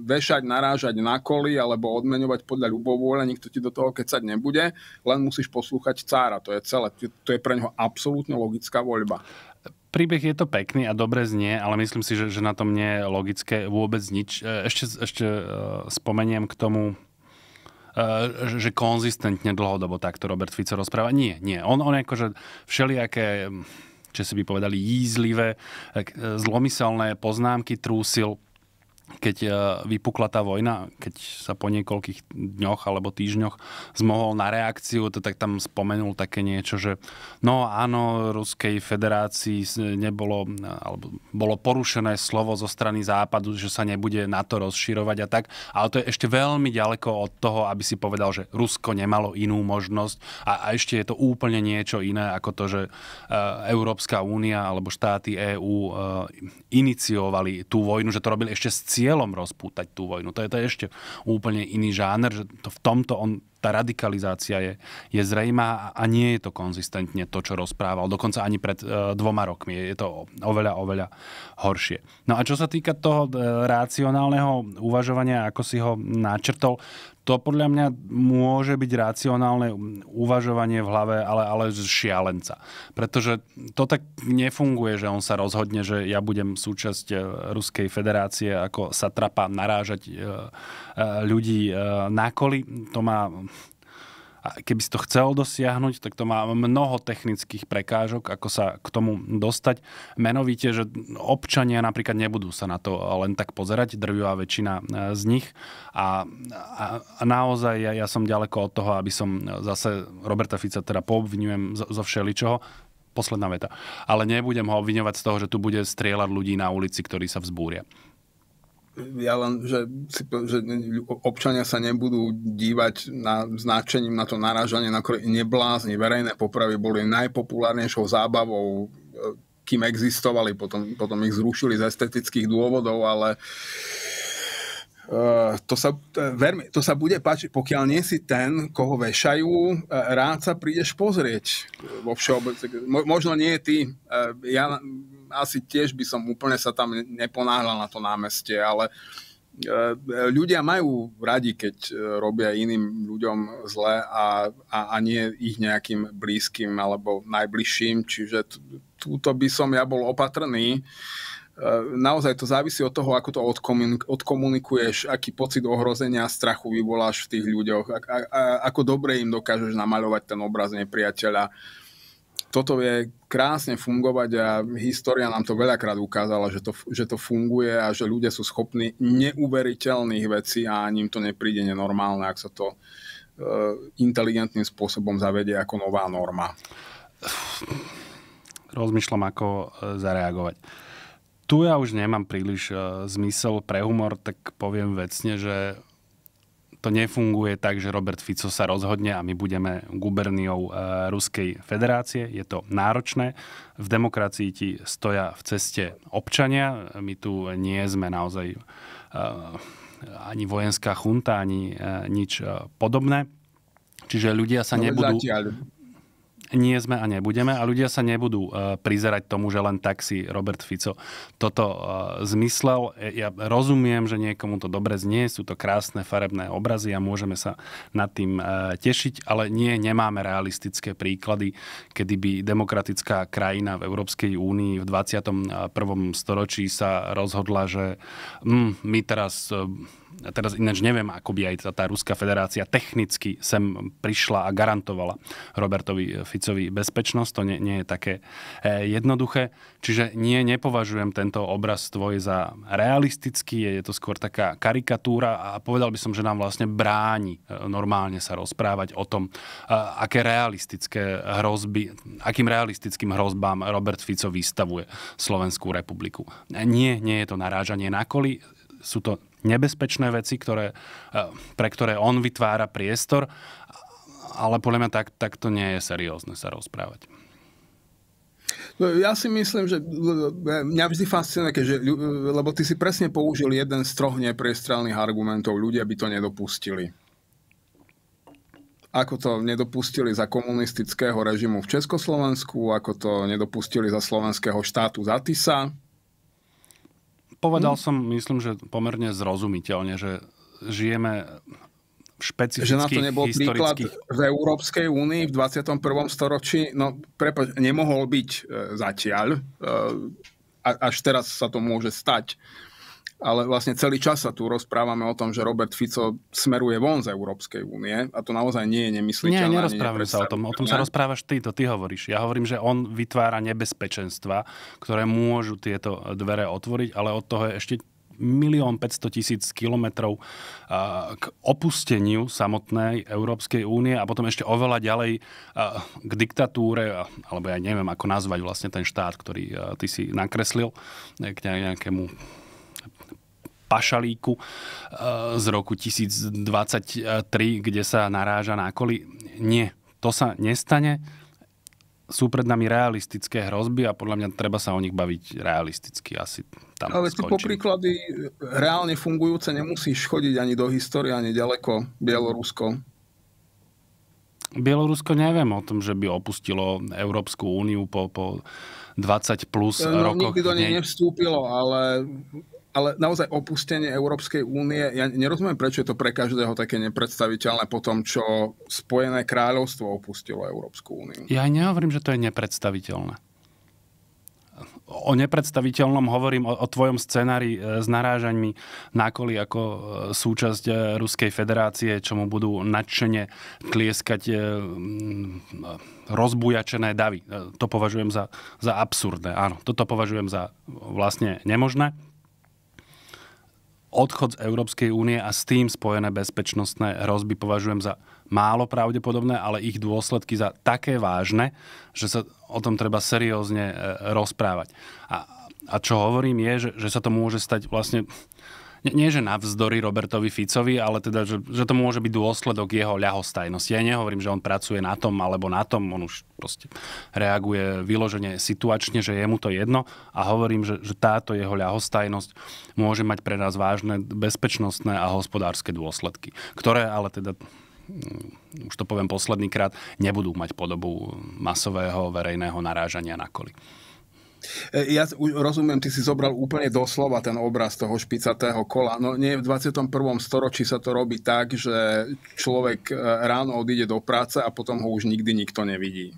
vešať, narážať na koli alebo odmeňovať podľa ľubovôle, nikto ti do toho kecať nebude, len musíš poslúchať cára, to je celé. To je pre neho absolútne logická voľba príbeh je to pekný a dobre znie, ale myslím si, že, že na tom nie je logické vôbec nič. E, ešte, ešte spomeniem k tomu Eh, že konzistentne dlhodobo takto Robert Fico rozpráva. Nie, nie. On, on akože všelijaké, hm, čo si by povedali, jízlivé, eh, zlomyselné poznámky trúsil keď e, vypukla tá vojna, keď sa po niekoľkých dňoch alebo týždňoch zmohol na reakciu, to tak tam spomenul také niečo, že no áno, Ruskej federácii e, nebolo, alebo bolo porušené slovo zo strany Západu, že sa nebude na to rozširovať a tak, ale to je ešte veľmi ďaleko od toho, aby si povedal, že Rusko nemalo inú možnosť a, a ešte je to úplne niečo iné ako to, že e, Európska únia alebo štáty EÚ iniciovali tú vojnu, že to robili ešte s cieľom rozpútať tú vojnu. To je, to ešte úplne iný žáner, že to v tomto on, tá radikalizácia je, je zrejmá a nie je to konzistentne to, čo rozprával. Dokonca ani pred e, dvoma rokmi. Je, je to oveľa, oveľa horšie. No a čo sa týka toho e, racionálneho uvažovania, ako si ho načrtol, to podľa mňa môže byť racionálne uvažovanie v hlave, ale, ale z šialenca. Pretože to tak nefunguje, že on sa rozhodne, že ja budem súčasť e, Ruskej federácie ako satrapa narážať e, e, ľudí na koli. To má a keby si to chcel dosiahnuť, tak to má mnoho technických prekážok, ako sa k tomu dostať. Menovite, že občania napríklad nebudú sa na to len tak pozerať, drvivá väčšina e, z nich. A, a, a naozaj ja, ja som ďaleko od toho, aby som zase Roberta Fica teda poobvinujem zo, zo všeličoho posledná veta. Ale nebudem ho obviňovať z toho, že tu bude strieľať ľudí na ulici, ktorí sa vzbúria ja len, že, že občania sa nebudú dívať na značením na to narážanie na neblázni. Verejné popravy boli najpopulárnejšou zábavou, e, kým existovali. Potom, potom ich zrušili z estetických dôvodov, ale e, to sa, e, vermi, to sa bude páčiť, pokiaľ nie si ten, koho vešajú, rád sa prídeš pozrieť vo všeobecne. Mo, možno nie ty. ja asi tiež by som úplne sa tam neponáhľal na to námestie, ale e, ľudia majú radi, keď e, robia iným ľuďom zle a, a, a nie ich nejakým blízkym alebo najbližším, čiže túto by som ja bol opatrný e, naozaj to závisí od toho, ako to odkomunikuješ, aký pocit ohrozenia a strachu vyvoláš v tých ľuďoch, ako dobre im dokážeš namaľovať ten obraz nepriateľa toto vie krásne fungovať a história nám to veľakrát ukázala, že to, že to funguje a že ľudia sú schopní neuveriteľných vecí a ani im to nepríde nenormálne, ak sa to e, inteligentným spôsobom zavedie ako nová norma. Rozmýšľam, ako e, zareagovať. Tu ja už nemám príliš e, zmysel pre humor, tak poviem vecne, že to nefunguje tak, že Robert Fico sa rozhodne a my budeme guberniou e, Ruskej federácie. Je to náročné. V demokracii ti stoja v ceste občania. My tu nie sme naozaj e, ani vojenská chunta, ani e, nič podobné. Čiže ľudia sa no, nebudú... Zatiaľ nie sme a nebudeme a ľudia sa nebudú e, prizerať tomu, že len tak si Robert Fico toto e, zmyslel. E, ja rozumiem, že niekomu to dobre znie, sú to krásne farebné obrazy a môžeme sa nad tým tešiť, ale nie, nemáme realistické príklady, kedy by demokratická krajina v Európskej únii v 21. storočí sa rozhodla, že mm, my teraz teraz ináč neviem, ako by aj tá, tá Ruská federácia technicky sem prišla a garantovala Robertovi Ficovi bezpečnosť. To nie, nie je také e, jednoduché. Čiže nie, nepovažujem tento obraz tvoj za realistický, je, je to skôr taká karikatúra a povedal by som, že nám vlastne bráni e, normálne sa rozprávať o tom, e, aké realistické hrozby, akým realistickým hrozbám Robert Fico vystavuje Slovenskú republiku. Nie, nie je to narážanie na koli, sú to nebezpečné veci, ktoré, e, pre ktoré on vytvára priestor, ale podľa mňa tak, tak to nie je seriózne sa rozprávať. No, ja si myslím, že e, mňa vždy fascinuje, keďže, lebo ty si presne použil jeden z troch nepriestrelných argumentov. Ľudia by to nedopustili ako to nedopustili za komunistického režimu v Československu, ako to nedopustili za slovenského štátu za TISA, Povedal mhm. som, myslím, že pomerne zrozumiteľne, že žijeme v špecifických Že na to nebol príklad v Európskej únii v 21. storočí, no prepač, nemohol byť e, zatiaľ. E, až teraz sa to môže stať ale vlastne celý čas sa tu rozprávame o tom, že Robert Fico smeruje von z Európskej únie a to naozaj nie je nemysliteľné. Nie, nerozprávame sa o tom. O tom sa rozprávaš ty, to ty hovoríš. Ja hovorím, že on vytvára nebezpečenstva, ktoré môžu tieto dvere otvoriť, ale od toho je ešte milión 500 tisíc kilometrov k opusteniu samotnej Európskej únie a potom ešte oveľa ďalej k diktatúre, alebo ja neviem, ako nazvať vlastne ten štát, ktorý ty si nakreslil, k nejakému pašalíku eh, z roku 1023, kde sa naráža na koli. Nie, to sa nestane. Sú pred nami realistické hrozby a podľa mňa treba sa o nich baviť realisticky asi tam Ale skončím. ty po príklady eh, reálne fungujúce nemusíš chodiť ani do histórie, ani ďaleko Bielorusko. Bielorusko neviem o tom, že by opustilo Európsku úniu po, po 20 plus eh, no, rokoch. Nikdy do nej nevstúpilo, ale ale naozaj opustenie Európskej únie, ja nerozumiem, prečo je to pre každého také nepredstaviteľné po tom, čo Spojené kráľovstvo opustilo Európsku úniu. Ja nehovorím, že to je nepredstaviteľné. O nepredstaviteľnom hovorím o, o tvojom scenári e, s narážaňmi na koli ako e, súčasť e, Ruskej federácie, čo mu budú nadšene tlieskať mm, rozbujačené davy. To považujem za, za absurdné. Áno, toto považujem za vlastne nemožné odchod z Európskej únie a s tým spojené bezpečnostné hrozby považujem za málo pravdepodobné, ale ich dôsledky za také vážne, že sa o tom treba seriózne e, e, rozprávať. A, a čo hovorím je, že, že sa to môže stať vlastne nie, nie že navzdory Robertovi Ficovi, ale teda, že, že to môže byť dôsledok jeho ľahostajnosti. Ja nehovorím, že on pracuje na tom alebo na tom, on už proste reaguje vyložene situačne, že je mu to jedno a hovorím, že, že táto jeho ľahostajnosť môže mať pre nás vážne bezpečnostné a hospodárske dôsledky, ktoré ale teda mm, už to poviem posledný krát, nebudú mať podobu masového verejného narážania na koli. E, ja rozumiem, ty si zobral úplne doslova ten obraz toho špicatého kola. No nie, v 21. storočí sa to robí tak, že človek e, ráno odíde do práce a potom ho už nikdy nikto nevidí.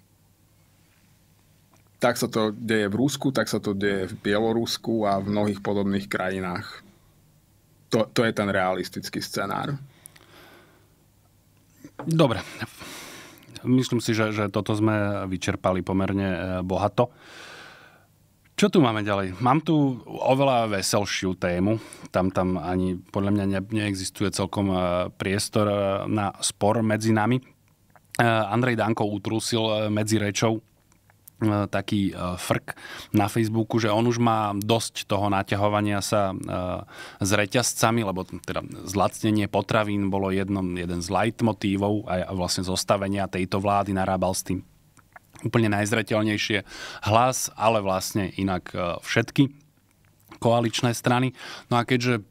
Tak sa to deje v Rusku, tak sa to deje v Bielorusku a v mnohých podobných krajinách. To, to je ten realistický scenár. Dobre. Myslím si, že, že toto sme vyčerpali pomerne e, bohato. Čo tu máme ďalej? Mám tu oveľa veselšiu tému. Tam tam ani podľa mňa ne, neexistuje celkom e, priestor e, na spor medzi nami. E, Andrej Danko utrusil medzi rečou taký frk na Facebooku, že on už má dosť toho naťahovania sa s reťazcami, lebo teda zlacnenie potravín bolo jedno, jeden z leitmotívov aj vlastne zostavenia tejto vlády narábal s tým úplne najzretelnejšie hlas, ale vlastne inak e, všetky koaličné strany. No a keďže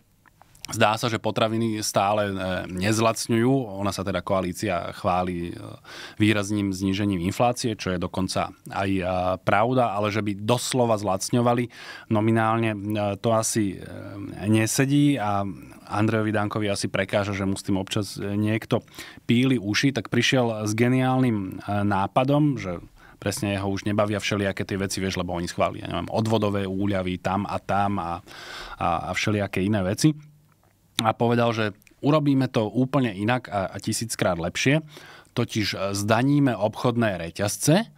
Zdá sa, že potraviny stále e, nezlacňujú. Ona sa teda koalícia chváli e, výrazným znížením inflácie, čo je dokonca aj pravda, ale že by doslova zlacňovali nominálne, to asi nesedí a Andrejovi Dankovi asi prekáža, že mu s tým občas niekto píli uši, tak prišiel s geniálnym nápadom, že presne ho už nebavia všelijaké tie veci, vieš, lebo oni ja neviem, odvodové úľavy tam a tam a, a, a všelijaké iné veci. A povedal, že urobíme to úplne inak a, a tisíckrát lepšie, totiž e, zdaníme obchodné reťazce,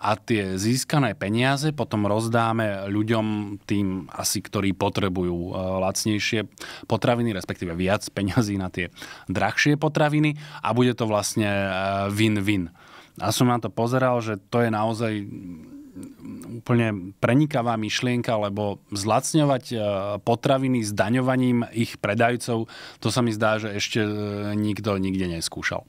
a tie získané peniaze potom rozdáme ľuďom tým asi, ktorí potrebujú e, lacnejšie potraviny, respektíve viac peňazí na tie drahšie potraviny a bude to vlastne e, win-win. A som na to pozeral, že to je naozaj úplne prenikavá myšlienka, lebo zlacňovať e, potraviny s daňovaním ich predajcov, to sa mi zdá, že ešte e, nikto nikde neskúšal. E,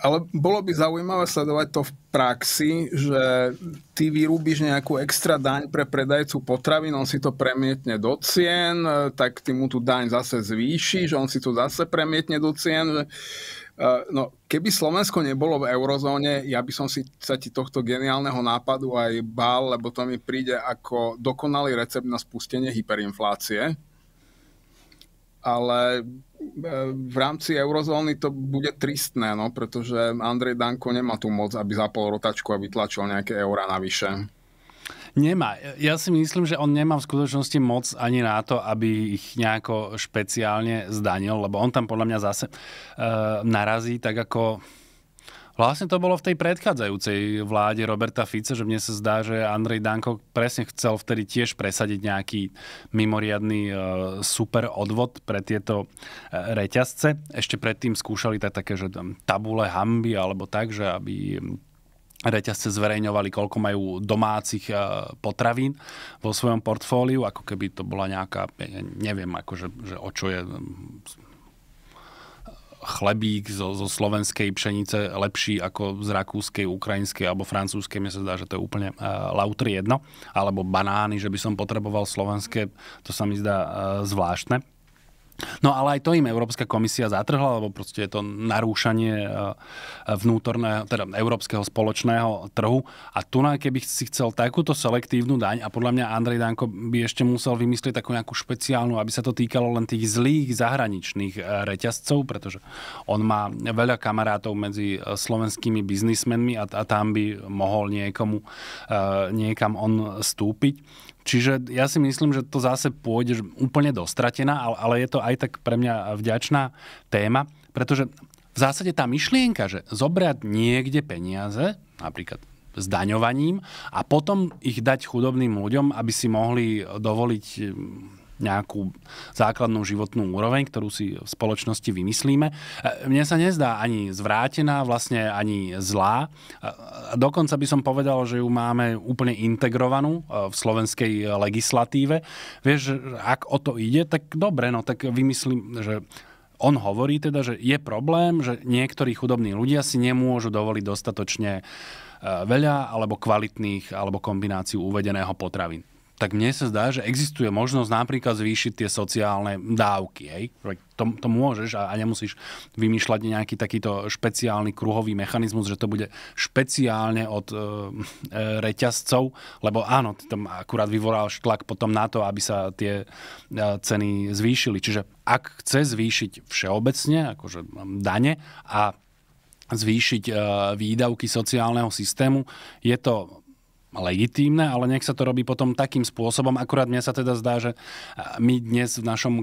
ale bolo by zaujímavé sledovať to v praxi, že ty vyrúbiš nejakú extra daň pre predajcu potravín, on si to premietne do cien, tak ty mu tú daň zase zvýšiš, on si to zase premietne do cien. Že Eh, no, keby Slovensko nebolo v eurozóne, ja by som si sa ti tohto geniálneho nápadu aj bál, lebo to mi príde ako dokonalý recept na spustenie hyperinflácie. Ale eh, v rámci eurozóny to bude tristné, no, pretože Andrej Danko nemá tu moc, aby zapol rotačku a vytlačil nejaké eurá navyše. Nemá. Ja si myslím, že on nemá v skutočnosti moc ani na to, aby ich nejako špeciálne zdanil, lebo on tam podľa mňa zase e, narazí tak ako... Vlastne to bolo v tej predchádzajúcej vláde Roberta Fica, že mne sa zdá, že Andrej Danko presne chcel vtedy tiež presadiť nejaký mimoriadný eh, super odvod pre tieto eh, reťazce. Ešte predtým skúšali tak také, že tam tabule hamby alebo tak, že aby reťazce zverejňovali, koľko majú domácich e, potravín vo svojom portfóliu, ako keby to bola nejaká, neviem, akože, že o čo je e, chlebík zo, zo slovenskej pšenice lepší ako z rakúskej, ukrajinskej alebo francúzskej. Mne sa zdá, že to je úplne uh, e, lautri jedno. Alebo banány, že by som potreboval slovenské, to sa mi zdá uh, zvláštne. No ale aj to im Európska komisia zatrhla, lebo proste je to narúšanie e, vnútorného, teda európskeho spoločného trhu. A tu keby si chcel takúto selektívnu daň, a podľa mňa Andrej Danko by ešte musel vymyslieť takú nejakú špeciálnu, aby sa to týkalo len tých zlých zahraničných e, reťazcov, pretože on má veľa kamarátov medzi e, slovenskými biznismenmi a, a tam by mohol niekomu, niekam on stúpiť. Čiže ja si myslím, že to zase pôjde úplne dostratená, ale, je to aj tak pre mňa vďačná téma, pretože v zásade tá myšlienka, že zobrať niekde peniaze, napríklad s daňovaním a potom ich dať chudobným ľuďom, aby si mohli dovoliť nejakú základnú životnú úroveň, ktorú si v spoločnosti vymyslíme. E, mne sa nezdá ani zvrátená, vlastne ani zlá. E, dokonca by som povedal, že ju máme úplne integrovanú e, v slovenskej legislatíve. Vieš, ak o to ide, tak dobre, no tak vymyslím, že on hovorí teda, že je problém, že niektorí chudobní ľudia si nemôžu dovoliť dostatočne veľa alebo kvalitných alebo kombináciu uvedeného potravín tak mne sa zdá, že existuje možnosť napríklad zvýšiť tie sociálne dávky. Hej? To, to môžeš a, a nemusíš vymýšľať nejaký takýto špeciálny kruhový mechanizmus, že to bude špeciálne od e, e reťazcov, lebo áno, tam akurát vyvoral tlak potom na to, aby sa tie e, ceny zvýšili. Čiže ak chce zvýšiť všeobecne, akože dane a zvýšiť e, výdavky sociálneho systému, je to legitímne, ale nech sa to robí potom takým spôsobom. Akurát mne sa teda zdá, že my dnes v našom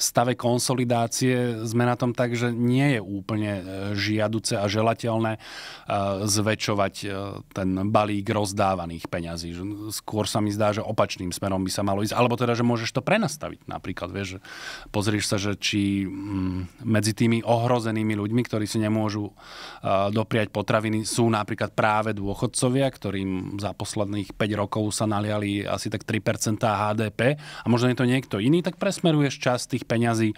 stave konsolidácie sme na tom tak, že nie je úplne e, žiaduce a želateľné e, zväčšovať e, ten balík rozdávaných peňazí. Skôr sa mi zdá, že opačným smerom by sa malo ísť. Alebo teda, že môžeš to prenastaviť napríklad. Vieš, pozrieš sa, že či mm, medzi tými ohrozenými ľuďmi, ktorí si nemôžu dopriať potraviny, sú napríklad práve dôchodcovia, ktorým za posledných 5 rokov sa naliali asi tak 3% HDP a možno je to niekto iný, tak presmeruješ časť tých peňazí.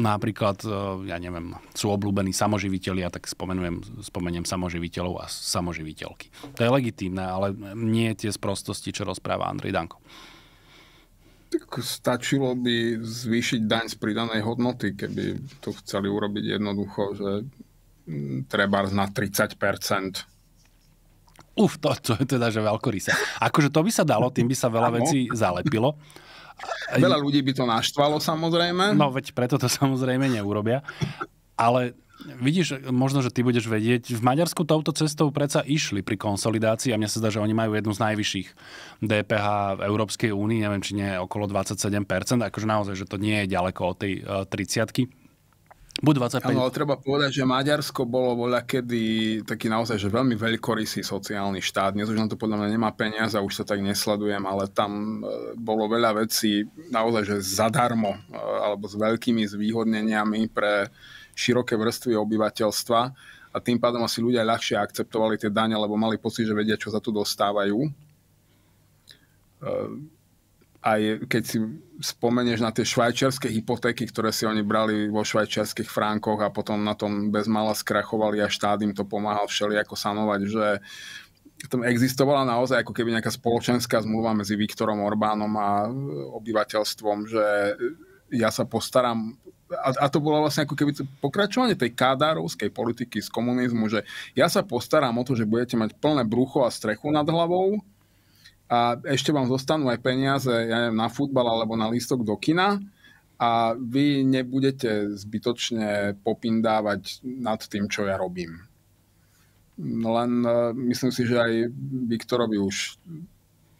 Napríklad, e, ja neviem, sú obľúbení a tak spomenujem, spomeniem samoživiteľov a samoživiteľky. To je legitímne, ale nie tie sprostosti, čo rozpráva Andrej Danko. Tak stačilo by zvýšiť daň z pridanej hodnoty, keby to chceli urobiť jednoducho, že mm, treba na 30 Uf, to, to je teda, že veľkorysé. Akože to by sa dalo, tým by sa veľa vecí zalepilo. Veľa ľudí by to naštvalo samozrejme. No veď preto to samozrejme neurobia. Ale vidíš, možno, že ty budeš vedieť, v Maďarsku touto cestou predsa išli pri konsolidácii a mne sa zdá, že oni majú jednu z najvyšších DPH v Európskej únii, neviem, či nie okolo 27%, akože naozaj, že to nie je ďaleko od tej 30 eh, Buď 25. Ano, ale treba povedať, že Maďarsko bolo voľa kedy taký naozaj že veľmi veľkorysý sociálny štát. Dnes už na to podľa mňa nemá peniaze, už to tak nesledujem, ale tam e, bolo veľa vecí naozaj že zadarmo e, alebo s veľkými zvýhodneniami pre široké vrstvy obyvateľstva a tým pádom asi ľudia ľahšie akceptovali tie dane, lebo mali pocit, že vedia, čo za to dostávajú e, aj keď si spomenieš na tie švajčiarske hypotéky, ktoré si oni brali vo švajčiarských frankoch a potom na tom bezmala skrachovali a štát im to pomáhal všelijako sanovať, že tam existovala naozaj ako keby nejaká spoločenská zmluva medzi Viktorom Orbánom a obyvateľstvom, že ja sa postaram a, a to bolo vlastne ako keby pokračovanie tej kádárovskej politiky z komunizmu, že ja sa postaram o to, že budete mať plné brucho a strechu nad hlavou, a ešte vám zostanú aj peniaze ja neviem, na futbal alebo na lístok do kina a vy nebudete zbytočne popindávať nad tým, čo ja robím. Len e, myslím si, že aj Viktorovi už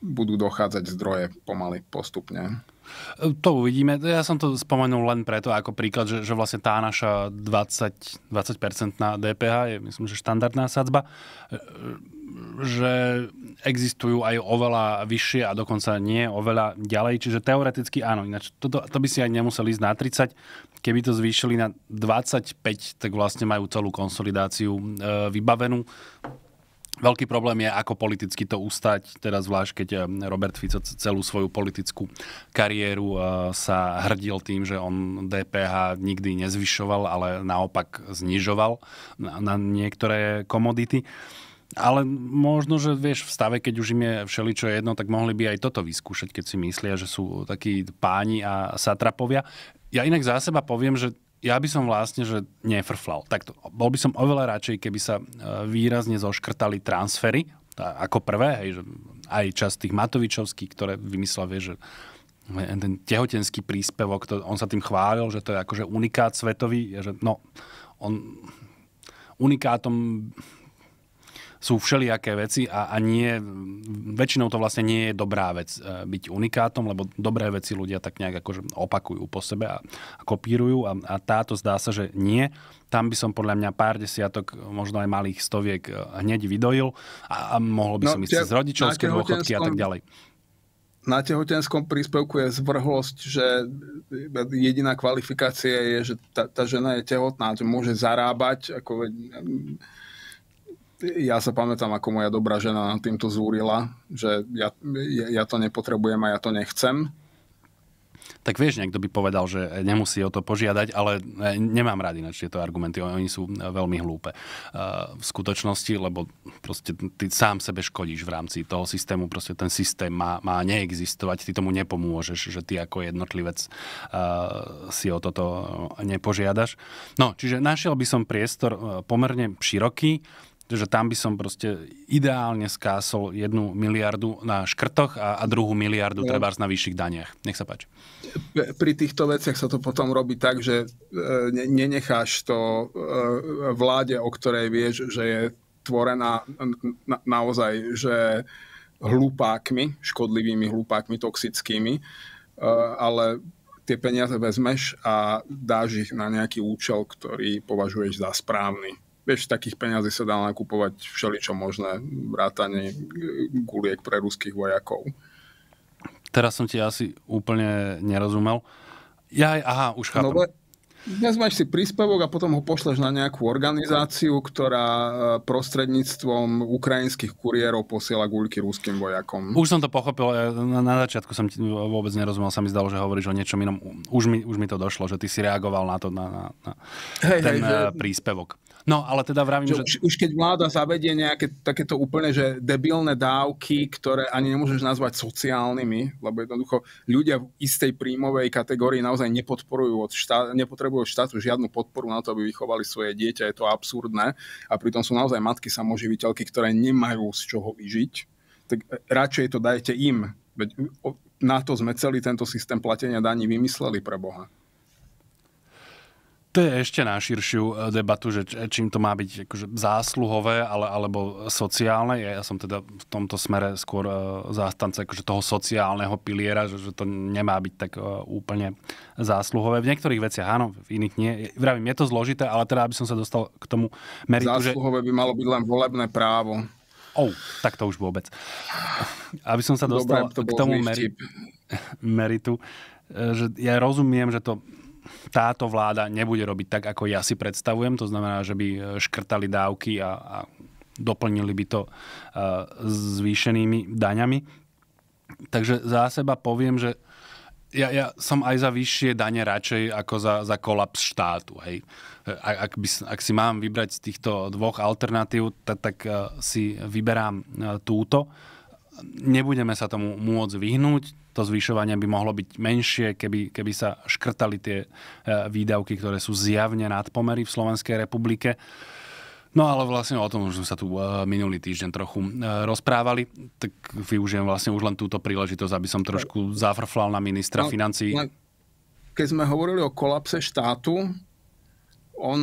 budú dochádzať zdroje pomaly, postupne. To uvidíme. Ja som to spomenul len preto ako príklad, že, že vlastne tá naša 20, 20% na DPH je myslím, že štandardná sadzba, e, že existujú aj oveľa vyššie a dokonca nie oveľa ďalej, čiže teoreticky áno, ináč to, to by si aj nemuseli ísť na 30, keby to zvýšili na 25, tak vlastne majú celú konsolidáciu e, vybavenú Veľký problém je, ako politicky to ustať, teda zvlášť, keď eh, Robert Fico celú svoju politickú kariéru eh, sa hrdil tým, že on DPH nikdy nezvyšoval, ale naopak znižoval na niektoré komodity. Ale možno, že vieš, v stave, keď už im je všeličo jedno, tak mohli by aj toto vyskúšať, keď si myslia, že sú takí páni a satrapovia. Ja inak za seba poviem, že ja by som vlastne, že nefrflal. Takto, bol by som oveľa radšej, keby sa e, výrazne zoškrtali transfery, ako prvé, hej, že aj časť tých Matovičovských, ktoré vymyslel, vie, že e, ten tehotenský príspevok, to, on sa tým chválil, že to je akože unikát svetový, že no, on unikátom sú všelijaké veci a, a nie, väčšinou to vlastne nie je dobrá vec e, byť unikátom, lebo dobré veci ľudia tak nejak akože opakujú po sebe a, a kopírujú a, a táto zdá sa, že nie. Tam by som podľa mňa pár desiatok, možno aj malých stoviek e, hneď vydojil a, a mohol by som no, ísť z rodičovské dôchodky a tak ďalej na tehotenskom príspevku je zvrhlosť, že jediná kvalifikácia je, že tá, tá žena je tehotná, že môže zarábať. Ako, ja sa pamätám, ako moja dobrá žena na týmto zúrila, že ja, ja to nepotrebujem a ja to nechcem. Tak vieš, niekto by povedal, že nemusí o to požiadať, ale e, nemám rád ináč tieto argumenty, oni sú e, veľmi hlúpe. E, v skutočnosti, lebo proste ty sám sebe škodíš v rámci toho systému, proste ten systém má, má neexistovať, ty tomu nepomôžeš, že ty ako jednotlivec si o toto nepožiadaš. No, čiže našiel by som priestor pomerne široký, že tam by som proste ideálne skásol jednu miliardu na škrtoch a, a druhú miliardu ja. No. na vyšších daniach. Nech sa páči. Pri týchto veciach sa to potom robí tak, že e, nenecháš to e, vláde, o ktorej vieš, že je tvorená na, naozaj, že hlupákmi, škodlivými hlupákmi, toxickými, e, ale tie peniaze vezmeš a dáš ich na nejaký účel, ktorý považuješ za správny vieš, takých peňazí sa dá nakupovať všeličo možné, vrátanie e, guliek pre ruských vojakov. Teraz som ti asi úplne nerozumel. Ja aj, aha, už chápem. No, dnes máš si príspevok a potom ho pošleš na nejakú organizáciu, ktorá e, prostredníctvom ukrajinských kuriérov posiela guľky ruským vojakom. Už som to pochopil, e, na začiatku som ti vôbec nerozumel, sa mi zdalo, že hovoríš o niečom inom. Už mi, už mi to došlo, že ty si reagoval na to, na, na, na hej, ten hej, príspevok. No, ale teda vravím, že... že... Už, už keď vláda zavedie nejaké takéto úplne, že debilné dávky, ktoré ani nemôžeš nazvať sociálnymi, lebo jednoducho ľudia v istej príjmovej kategórii naozaj nepodporujú od štát, nepotrebujú od štátu žiadnu podporu na to, aby vychovali svoje dieťa, je to absurdné. A pritom sú naozaj matky samoživiteľky, ktoré nemajú z čoho vyžiť. Tak e, radšej to dajte im. Veď na to sme celý tento systém platenia daní vymysleli pre Boha. To je ešte na širšiu eh, debatu, že čím to má byť akože zásluhové ale, alebo sociálne. Ja, ja som teda v tomto smere skôr eh, zástanca akože toho sociálneho piliera, že, že to nemá byť tak eh, úplne zásluhové. V niektorých veciach áno, v iných nie. Vravím, je to zložité, ale teda aby som sa dostal k tomu meritu. Zásluhové že... by malo byť len volebné právo. Oh, tak to už vôbec. Aby som sa dostal Dobre, to k tomu meri... meritu, že ja rozumiem, že to táto vláda nebude robiť tak, ako ja si predstavujem. To znamená, že by e, škrtali dávky a, a doplnili by to e, zvýšenými daňami. Takže za seba poviem, že ja, ja som aj za vyššie dane radšej ako za, za kolaps štátu. Hej. E, a, ak, by, ak si mám vybrať z týchto dvoch alternatív, tak, tak si vyberám túto nebudeme sa tomu môcť vyhnúť. To zvyšovanie by mohlo byť menšie, keby, keby sa škrtali tie e, výdavky, ktoré sú zjavne nadpomery v Slovenskej republike. No ale vlastne o tom už sme sa tu e, minulý týždeň trochu e, rozprávali, tak využijem vlastne už len túto príležitosť, aby som trošku zafrflal na ministra no, financií. No, keď sme hovorili o kolapse štátu, on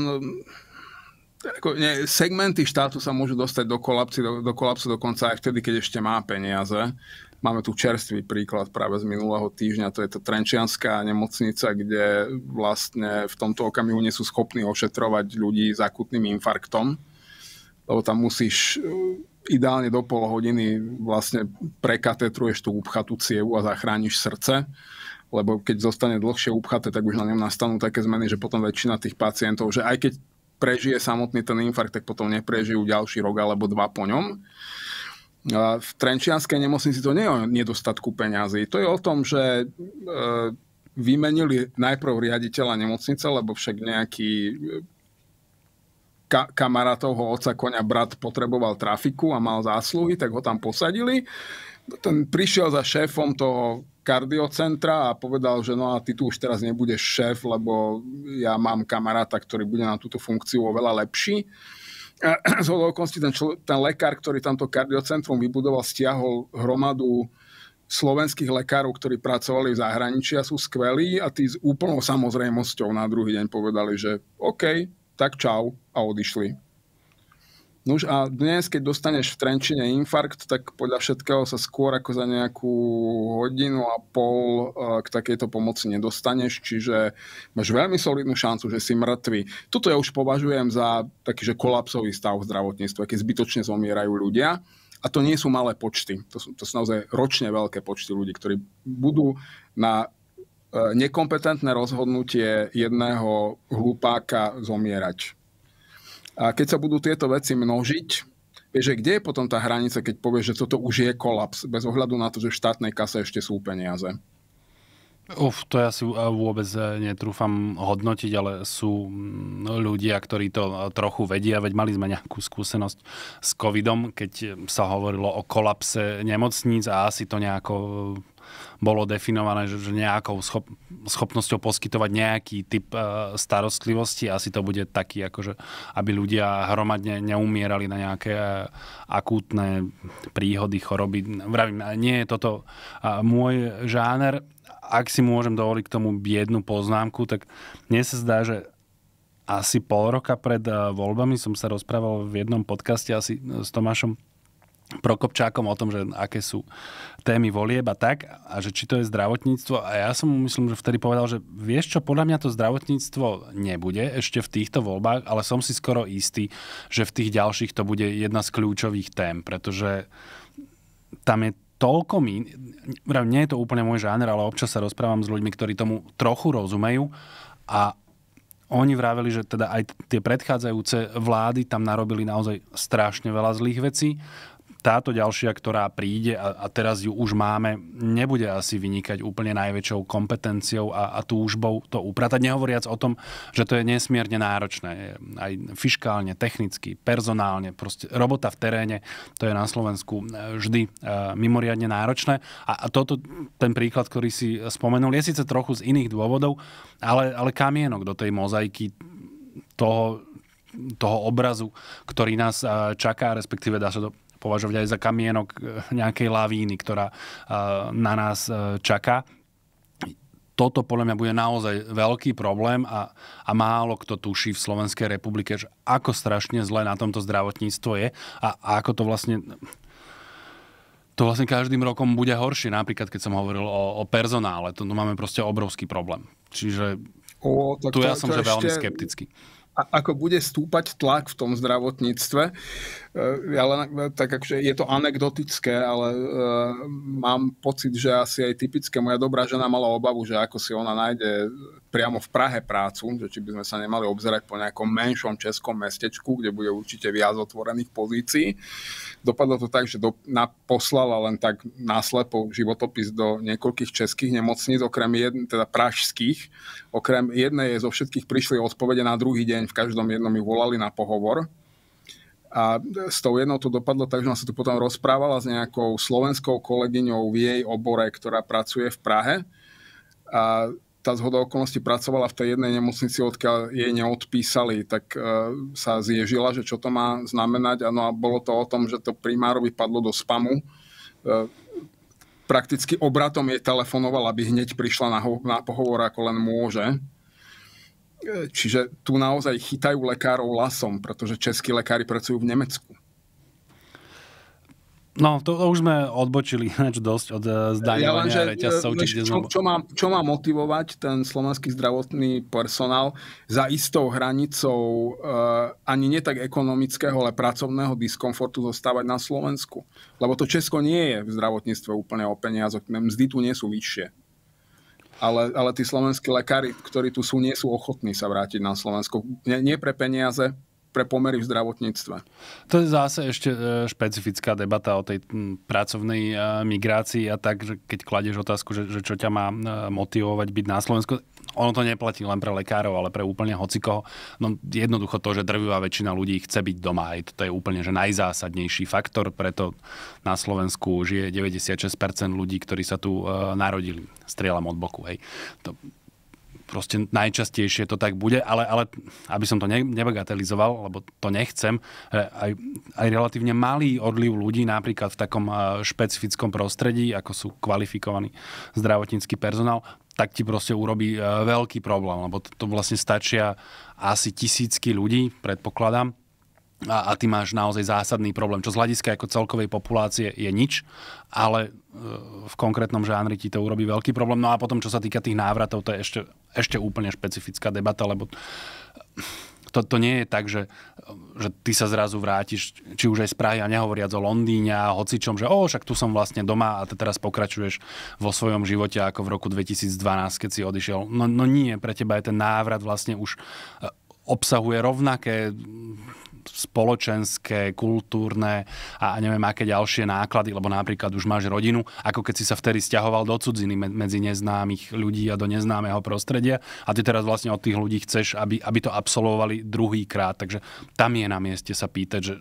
ako, nie, segmenty štátu sa môžu dostať do, kolapsy, do, do kolapsu dokonca aj vtedy, keď ešte má peniaze. Máme tu čerstvý príklad práve z minulého týždňa, to je to Trenčianská nemocnica, kde vlastne v tomto okamihu nie sú schopní ošetrovať ľudí s akutným infarktom, lebo tam musíš e, ideálne do pol hodiny vlastne prekatetruješ tú upchatú cievu a zachrániš srdce lebo keď zostane dlhšie upchaté, tak už na ňom nastanú také zmeny, že potom väčšina tých pacientov, že aj keď prežije samotný ten infarkt, tak potom neprežijú ďalší rok alebo dva po ňom. V Trenčianskej nemocnici to nie je o nedostatku peňazí. To je o tom, že e, vymenili najprv riaditeľa nemocnice, lebo však nejaký e, ka- kamarátovho oca konia brat potreboval trafiku a mal zásluhy, tak ho tam posadili. Ten prišiel za šéfom toho kardiocentra a povedal, že no a ty tu už teraz nebudeš šéf, lebo ja mám kamaráta, ktorý bude na túto funkciu oveľa lepší. Z hodovokonosti ten, ten lekár, ktorý tamto kardiocentrum vybudoval, stiahol hromadu slovenských lekárov, ktorí pracovali v zahraničí a sú skvelí a tí s úplnou samozrejmosťou na druhý deň povedali, že OK, tak čau a odišli. No už a dnes, keď dostaneš v Trenčine infarkt, tak podľa všetkého sa skôr ako za nejakú hodinu a pol eh, k takejto pomoci nedostaneš, čiže máš veľmi solidnú šancu, že si mŕtvy. Toto ja už považujem za taký, že kolapsový stav v zdravotníctve, keď zbytočne zomierajú ľudia. A to nie sú malé počty. To sú, to sú naozaj ročne veľké počty ľudí, ktorí budú na eh, nekompetentné rozhodnutie jedného hlupáka zomierať. A keď sa budú tieto veci množiť, že kde je potom tá hranica, keď povieš, že toto už je kolaps, bez ohľadu na to, že v štátnej kase ešte sú peniaze? Uf, to ja si vôbec eh, netrúfam hodnotiť, ale sú mm, ľudia, ktorí to eh, trochu vedia, veď mali sme nejakú skúsenosť s covidom, keď eh, sa hovorilo o kolapse nemocníc a asi to nejako bolo definované, že, že nejakou schop, schopnosťou poskytovať nejaký typ uh, starostlivosti, asi to bude taký, akože, aby ľudia hromadne neumierali na nejaké e, akútne príhody, choroby. Vravím, nie je toto uh, môj žáner. Ak si môžem dovoliť k tomu jednu poznámku, tak mne sa zdá, že asi pol roka pred e, voľbami som sa rozprával v jednom podcaste asi s Tomášom Prokopčákom o tom, že aké sú témy volieb a tak, a že či to je zdravotníctvo. A ja som mu myslím, že vtedy povedal, že vieš čo, podľa mňa to zdravotníctvo nebude ešte v týchto voľbách, ale som si skoro istý, že v tých ďalších to bude jedna z kľúčových tém, pretože tam je toľko mín, nie je to úplne môj žáner, ale občas sa rozprávam s ľuďmi, ktorí tomu trochu rozumejú a oni vraveli, že teda aj tie predchádzajúce vlády tam narobili naozaj strašne veľa zlých vecí táto ďalšia, ktorá príde a, a teraz ju už máme, nebude asi vynikať úplne najväčšou kompetenciou a, a túžbou to upratať. Nehovoriac o tom, že to je nesmierne náročné. Aj fiškálne, technicky, personálne, proste robota v teréne, to je na Slovensku e, vždy e, mimoriadne náročné. A, a toto, ten príklad, ktorý si spomenul, je síce trochu z iných dôvodov, ale, ale kamienok do tej mozaiky toho, toho obrazu, ktorý nás e, čaká, respektíve dá sa to považovať aj za kamienok eh, nejakej lavíny, ktorá eh, na nás eh, čaká toto podľa mňa bude naozaj veľký problém a, a málo kto tuší v Slovenskej republike, že ako strašne zle na tomto zdravotníctvo je a, a ako to vlastne to vlastne každým rokom bude horšie. Napríklad, keď som hovoril o, o personále, to, to máme proste obrovský problém. Čiže o, tak tu to, ja som to že ešte... veľmi skeptický. A ako bude stúpať tlak v tom zdravotníctve, Eh, ja len, eh, tak akože je to anekdotické, ale uh, mám pocit, že asi aj typické moja dobrá žena mala obavu, že ako si ona nájde priamo v Prahe prácu, že či by sme sa nemali obzerať po nejakom menšom českom mestečku, kde bude určite viac otvorených pozícií. Dopadlo to tak, že do, na, poslala len tak náslepo životopis do niekoľkých českých nemocníc, okrem jedne, teda pražských. Okrem jednej zo všetkých prišli odpovede na druhý deň, v každom jednom ju volali na pohovor a s tou jednou to dopadlo tak, že ona sa tu potom rozprávala s nejakou slovenskou kolegyňou v jej obore, ktorá pracuje v Prahe. A tá zhoda okolností pracovala v tej jednej nemocnici, odkiaľ jej neodpísali, tak e, sa zježila, že čo to má znamenať. Ano, a bolo to o tom, že to primárovi padlo do spamu. E, prakticky obratom jej telefonovala, aby hneď prišla na, ho- na pohovor, ako len môže. Čiže tu naozaj chytajú lekárov lasom, pretože českí lekári pracujú v Nemecku. No, to, už sme odbočili ináč dosť od eh, zdaňovania ja reťazcov. Eh, čo, čo, čo, má, čo má motivovať ten slovenský zdravotný personál za istou hranicou e, ani nie tak ekonomického, ale pracovného diskomfortu zostávať na Slovensku? Lebo to Česko nie je v zdravotníctve úplne o peniazoch. Mzdy tu nie sú vyššie ale, ale tí slovenskí lekári, ktorí tu sú, nie sú ochotní sa vrátiť na Slovensko. Nie, nie pre peniaze, pre pomery v zdravotníctve. To je zase ešte e, špecifická debata o tej pracovnej e, migrácii a tak, že keď kladeš otázku, že, že čo ťa má e, motivovať byť na Slovensku, ono to neplatí len pre lekárov, ale pre úplne hocikoho. No jednoducho to, že drvivá väčšina ľudí chce byť doma, aj to je úplne že najzásadnejší faktor, preto na Slovensku žije 96% ľudí, ktorí sa tu narodili. Strieľam od boku, hej. To, proste najčastejšie to tak bude, ale, ale aby som to ne, nebagatelizoval, lebo to nechcem, e, aj, aj relatívne malý odliv ľudí napríklad v takom e, špecifickom prostredí, ako sú kvalifikovaný zdravotnícky personál, tak ti proste urobí e, veľký problém, lebo to, to vlastne stačia asi tisícky ľudí, predpokladám, a, a ty máš naozaj zásadný problém, čo z hľadiska ako celkovej populácie je nič, ale e, v konkrétnom žánri ti to urobí veľký problém. No a potom, čo sa týka tých návratov, to je ešte, ešte úplne špecifická debata, lebo to, to nie je tak, že, že ty sa zrazu vrátiš, či už aj z Prahy a nehovoriac o Londýne a hocičom, že o, však tu som vlastne doma a ty teraz pokračuješ vo svojom živote ako v roku 2012, keď si odišiel. No, no nie, pre teba je ten návrat vlastne už e, obsahuje rovnaké spoločenské, kultúrne a neviem aké ďalšie náklady, lebo napríklad už máš rodinu, ako keď si sa vtedy stiahoval do cudziny medzi neznámych ľudí a do neznámeho prostredia a ty teraz vlastne od tých ľudí chceš, aby, aby to absolvovali druhý krát. Takže tam je na mieste sa pýtať, že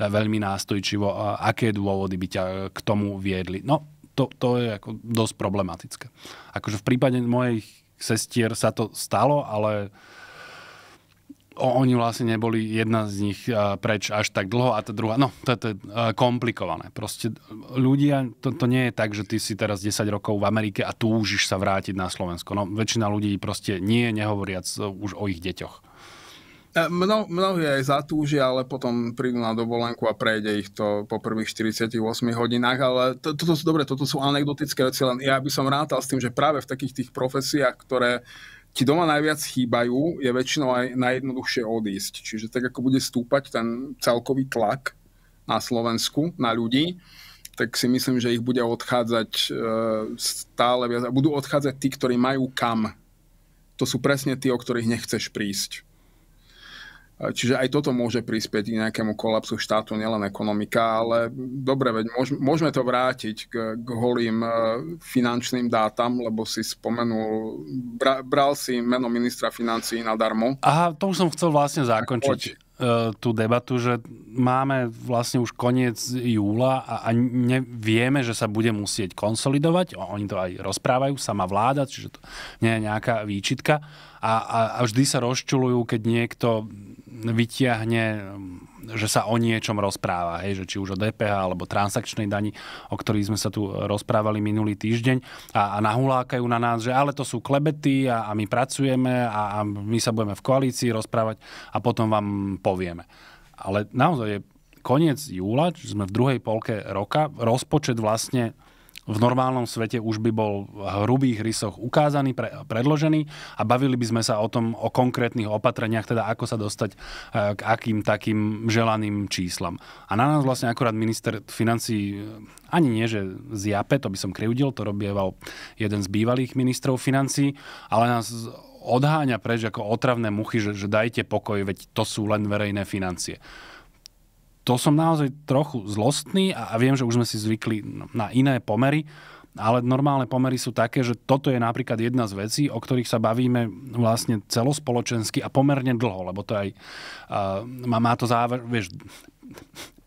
veľmi nástojčivo, aké dôvody by ťa k tomu viedli. No, to, to je ako dosť problematické. Akože v prípade mojich sestier sa to stalo, ale uh, oni vlastne neboli jedna z nich preč až tak dlho a tá druhá, no to, to je komplikované. Proste ľudia, to, to nie je tak, že ty si teraz 10 rokov v Amerike a túžiš sa vrátiť na Slovensko. No väčšina ľudí proste nie, nehovoriac e, už o ich deťoch. E, mno, mnohí aj zatúžia, ale potom prídu na dovolenku a prejde ich to po prvých 48 hodinách, ale to, toto sú dobre, toto sú anekdotické veci, len ja by som rátal s tým, že práve v takých tých profesiách, ktoré uh, ti doma najviac chýbajú, je väčšinou aj najjednoduchšie odísť. Čiže tak ako bude stúpať ten celkový tlak na Slovensku, na ľudí, tak si myslím, že ich bude odchádzať e, stále viac. A budú odchádzať tí, ktorí majú kam. To sú presne tí, o ktorých nechceš prísť. Čiže aj toto môže prispieť k nejakému kolapsu štátu, nielen ekonomika, ale dobre, veď môžeme to vrátiť k, k holým e, finančným dátam, lebo si spomenul, bra, bral si meno ministra financí nadarmo. Aha, to už som chcel vlastne zakončiť e, tú debatu, že máme vlastne už koniec júla a, a vieme, že sa bude musieť konsolidovať. Oni to aj rozprávajú, sama vláda, čiže to nie je nejaká výčitka. A, a, a vždy sa rozčulujú, keď niekto vytiahne, mm, že sa o niečom rozpráva, hej, že či už o DPH alebo transakčnej dani, o ktorých sme sa tu rozprávali minulý týždeň a, a nahulákajú na nás, že ale to sú klebety a, a my pracujeme a, a my sa budeme v koalícii rozprávať a potom vám povieme. Ale naozaj je koniec júla, čiže sme v druhej polke roka, rozpočet vlastne v normálnom svete už by bol v hrubých rysoch ukázaný, pre, predložený a bavili by sme sa o tom, o konkrétnych opatreniach, teda ako sa dostať e, k akým takým želaným číslam. A na nás vlastne akurát minister financí e, ani nie, že z JAPE, to by som kryudil, to robieval jeden z bývalých ministrov financí, ale nás odháňa preč ako otravné muchy, že, že dajte pokoj, veď to sú len verejné financie to som naozaj trochu zlostný a, viem, že už sme si zvykli na iné pomery, ale normálne pomery sú také, že toto je napríklad jedna z vecí, o ktorých sa bavíme vlastne celospoločensky a pomerne dlho, lebo to aj uh, má to záver, vieš,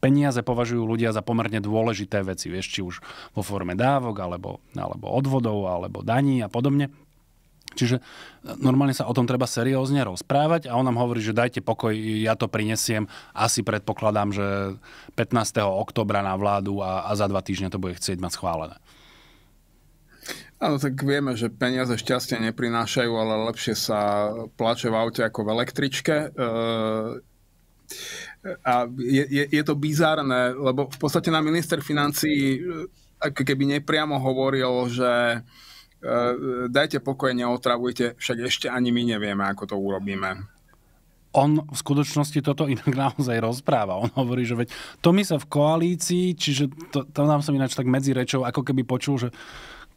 peniaze považujú ľudia za pomerne dôležité veci, vieš, či už vo forme dávok, alebo, alebo odvodov, alebo daní a podobne. Čiže e, normálne sa o tom treba seriózne rozprávať a on nám hovorí, že dajte pokoj, ja to prinesiem. Asi predpokladám, že 15. oktobra na vládu a, a za dva týždne to bude chcieť mať schválené. Áno, tak vieme, že peniaze šťastie neprinášajú, ale lepšie sa plače v aute ako v električke. E, a je, je, je to bizárne, lebo v podstate na minister financí e, keby nepriamo hovoril, že uh, Eh, dajte pokoj, neotravujte, však ešte ani my nevieme, ako to urobíme. On v skutočnosti toto inak naozaj rozpráva. On hovorí, že veď to my sa v koalícii, čiže to, to nám som ináč tak medzi rečou, ako keby počul, že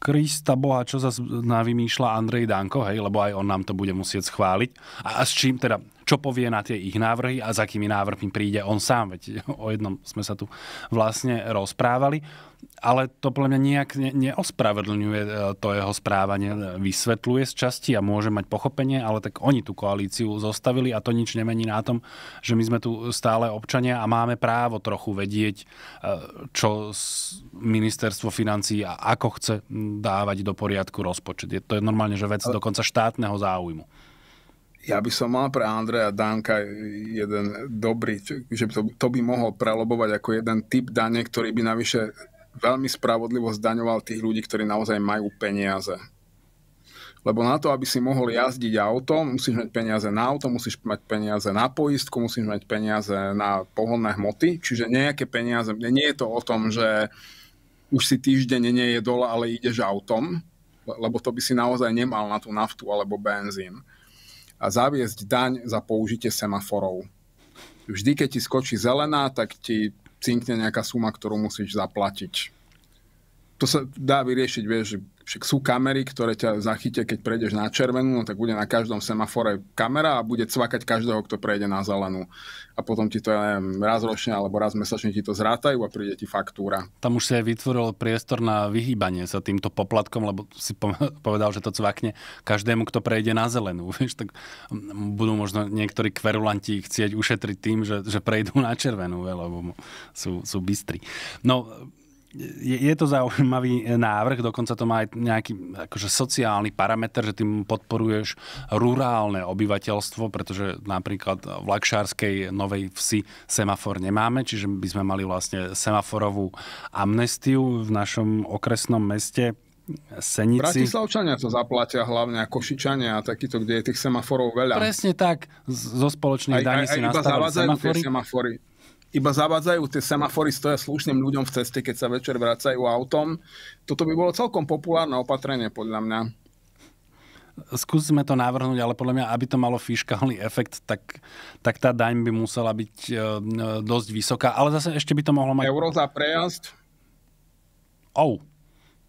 Krista Boha, čo zase navymýšľa Andrej Danko, hej, lebo aj on nám to bude musieť schváliť. A, a s čím teda, čo povie na tie ich návrhy a s akými návrhmi príde on sám, veď o jednom sme sa tu vlastne rozprávali ale to podľa mňa nejak ne, neospravedlňuje e, to jeho správanie, vysvetľuje z časti a môže mať pochopenie, ale tak oni tú koalíciu zostavili a to nič nemení na tom, že my sme tu stále občania a máme právo trochu vedieť, e, čo ministerstvo financí a ako chce dávať do poriadku rozpočet. Je to je normálne, že vec dokonca štátneho záujmu. Ja by som mal pre Andreja Danka jeden dobrý, že to, to by mohol prelobovať ako jeden typ dane, ktorý by navyše veľmi spravodlivo zdaňoval tých ľudí, ktorí naozaj majú peniaze. Lebo na to, aby si mohol jazdiť auto, musíš mať peniaze na auto, musíš mať peniaze na poistku, musíš mať peniaze na pohodné hmoty. Čiže nejaké peniaze, nie je to o tom, že už si týždeň nie je dole, ale ideš autom, lebo to by si naozaj nemal na tú naftu alebo benzín. A zaviesť daň za použitie semaforov. Vždy, keď ti skočí zelená, tak ti cinkne nejaká suma, ktorú musíš zaplatiť. To sa dá vyriešiť, vieš, však sú kamery, ktoré ťa zachytia, keď prejdeš na červenú, no tak bude na každom semafore kamera a bude cvakať každého, kto prejde na zelenú. A potom ti to, ja neviem, raz ročne alebo raz mesačne ti to zrátajú a príde ti faktúra. Tam už si aj vytvoril priestor na vyhýbanie sa týmto poplatkom, lebo si povedal, že to cvakne každému, kto prejde na zelenú. Vieš, tak budú možno niektorí kverulanti chcieť ušetriť tým, že, že prejdú na červenú, lebo sú, sú bystri. No, je, je to zaujímavý e, návrh, dokonca to má aj nejaký akože sociálny parameter, že tým podporuješ rurálne obyvateľstvo, pretože napríklad v Lakšárskej Novej Vsi semafor nemáme, čiže by sme mali vlastne semaforovú amnestiu v našom okresnom meste. Senici. Bratislavčania to zaplatia hlavne a Košičania a takýto, kde je tých semaforov veľa. Presne tak, zo spoločných daní si aj tie semafory iba zavádzajú tie semafory, stoja slušným ľuďom v ceste, keď sa večer vracajú autom. Toto by bolo celkom populárne opatrenie, podľa mňa. Skúsme to navrhnúť, ale podľa mňa, aby to malo fiskálny efekt, tak, tak tá daň by musela byť e, e dosť vysoká. Ale zase ešte by to mohlo mať... Euro za prejazd? Oh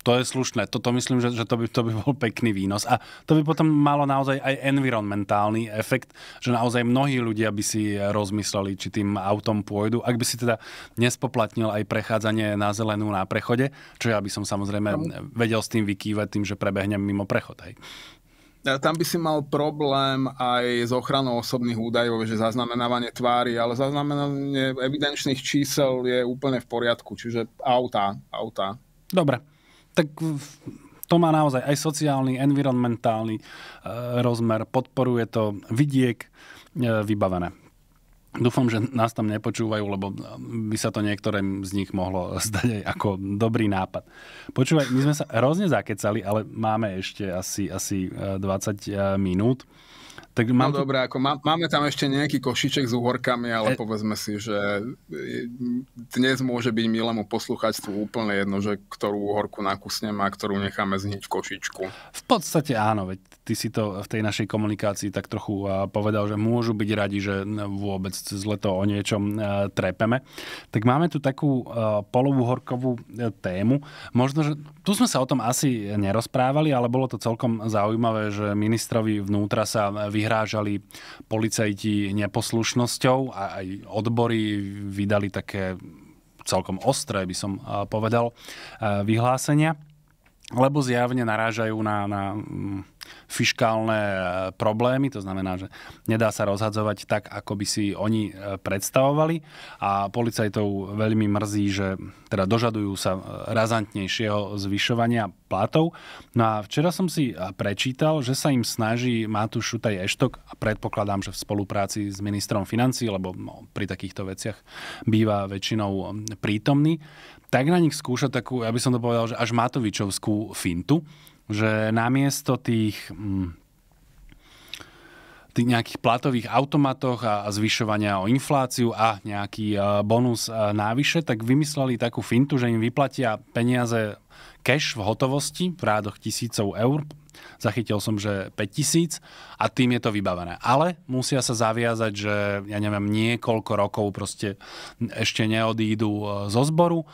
to je slušné. Toto myslím, že, že to, by, to by bol pekný výnos. A to by potom malo naozaj aj environmentálny efekt, že naozaj mnohí ľudia by si rozmysleli, či tým autom pôjdu. Ak by si teda nespoplatnil aj prechádzanie na zelenú na prechode, čo ja by som samozrejme vedel s tým vykývať tým, že prebehnem mimo prechod. Hej. Tam by si mal problém aj s ochranou osobných údajov, že zaznamenávanie tvári, ale zaznamenávanie evidenčných čísel je úplne v poriadku, čiže auta, auta. Dobre, tak to má naozaj aj sociálny, environmentálny e, rozmer, podporuje to vidiek e, vybavené. Dúfam, že nás tam nepočúvajú, lebo e, by sa to niektorým z nich mohlo zdať aj ako dobrý nápad. Počúvaj, my sme sa hrozne zakecali, ale máme ešte asi, asi 20 minút. Tak no mám no tu... dobré, ako má, máme tam ešte nejaký košiček s uhorkami, ale e... povedzme si, že e, dnes môže byť milému posluchačstvu úplne jedno, že ktorú uhorku nakusneme a ktorú necháme zniť v košičku. V podstate áno, veď ty si to v tej našej komunikácii tak trochu eh, povedal, že môžu byť radi, že eh, vôbec cez leto o niečom eh, trepeme. Tak máme tu takú polovúhorkovú tému. Možno, že tu sme sa o tom asi nerozprávali, ale bolo to celkom zaujímavé, že ministrovi vnútra sa vyhrážali policajti neposlušnosťou a aj odbory vydali také celkom ostré, by som povedal, vyhlásenia lebo zjavne narážajú na, na mm, fiškálne e, problémy, to znamená, že nedá sa rozhadzovať tak, ako by si oni e, predstavovali a policajtov veľmi mrzí, že teda dožadujú sa e, razantnejšieho zvyšovania platov. No a včera som si prečítal, že sa im snaží Matúš Šutaj Eštok a predpokladám, že v spolupráci s ministrom financí, lebo no, pri takýchto veciach býva väčšinou prítomný, tak na nich skúša takú, ja by som to povedal, že až Matovičovskú fintu, že namiesto tých mm, tých nejakých platových automatoch a, zvyšovania o infláciu a nejaký e, bonus e, návyše, tak vymysleli takú fintu, že im vyplatia peniaze cash v hotovosti v rádoch tisícov eur. Zachytil som, že 5 tisíc a tým je to vybavené. Ale musia sa zaviazať, že ja neviem, niekoľko rokov proste ešte neodídu e, zo zboru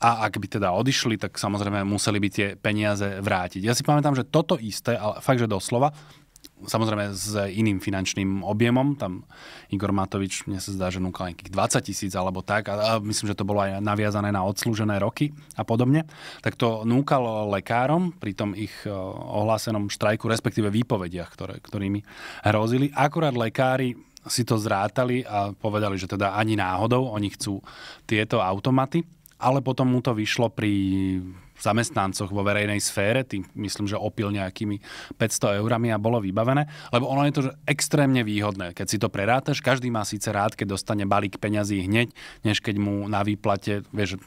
a ak by teda odišli, tak samozrejme museli by tie peniaze vrátiť. Ja si pamätám, že toto isté, ale fakt, že doslova, samozrejme s iným finančným objemom, tam Igor Matovič, mne sa zdá, že núkal nejakých 20 tisíc alebo tak, a, myslím, že to bolo aj naviazané na odslúžené roky a podobne, tak to núkal lekárom pri tom ich e, ohlásenom štrajku, respektíve výpovediach, ktoré, ktorými hrozili. Akurát lekári si to zrátali a povedali, že teda ani náhodou oni chcú tieto automaty ale potom mu to vyšlo pri zamestnancoch vo verejnej sfére, tým myslím, že opil nejakými 500 eurami a bolo vybavené, lebo ono je to že extrémne výhodné. Keď si to prerátaš, každý má síce rád, keď dostane balík peňazí hneď, než keď mu na výplate, vieš,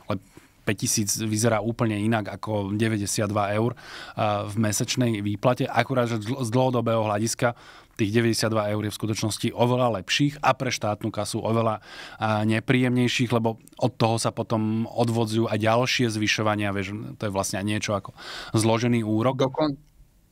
5000 vyzerá úplne inak ako 92 eur v mesečnej výplate. Akurát, že z dlhodobého hľadiska tých 92 eur je v skutočnosti oveľa lepších a pre štátnu kasu oveľa nepríjemnejších, lebo od toho sa potom odvodzujú aj ďalšie zvyšovania, vieš, to je vlastne niečo ako zložený úrok. Dokon,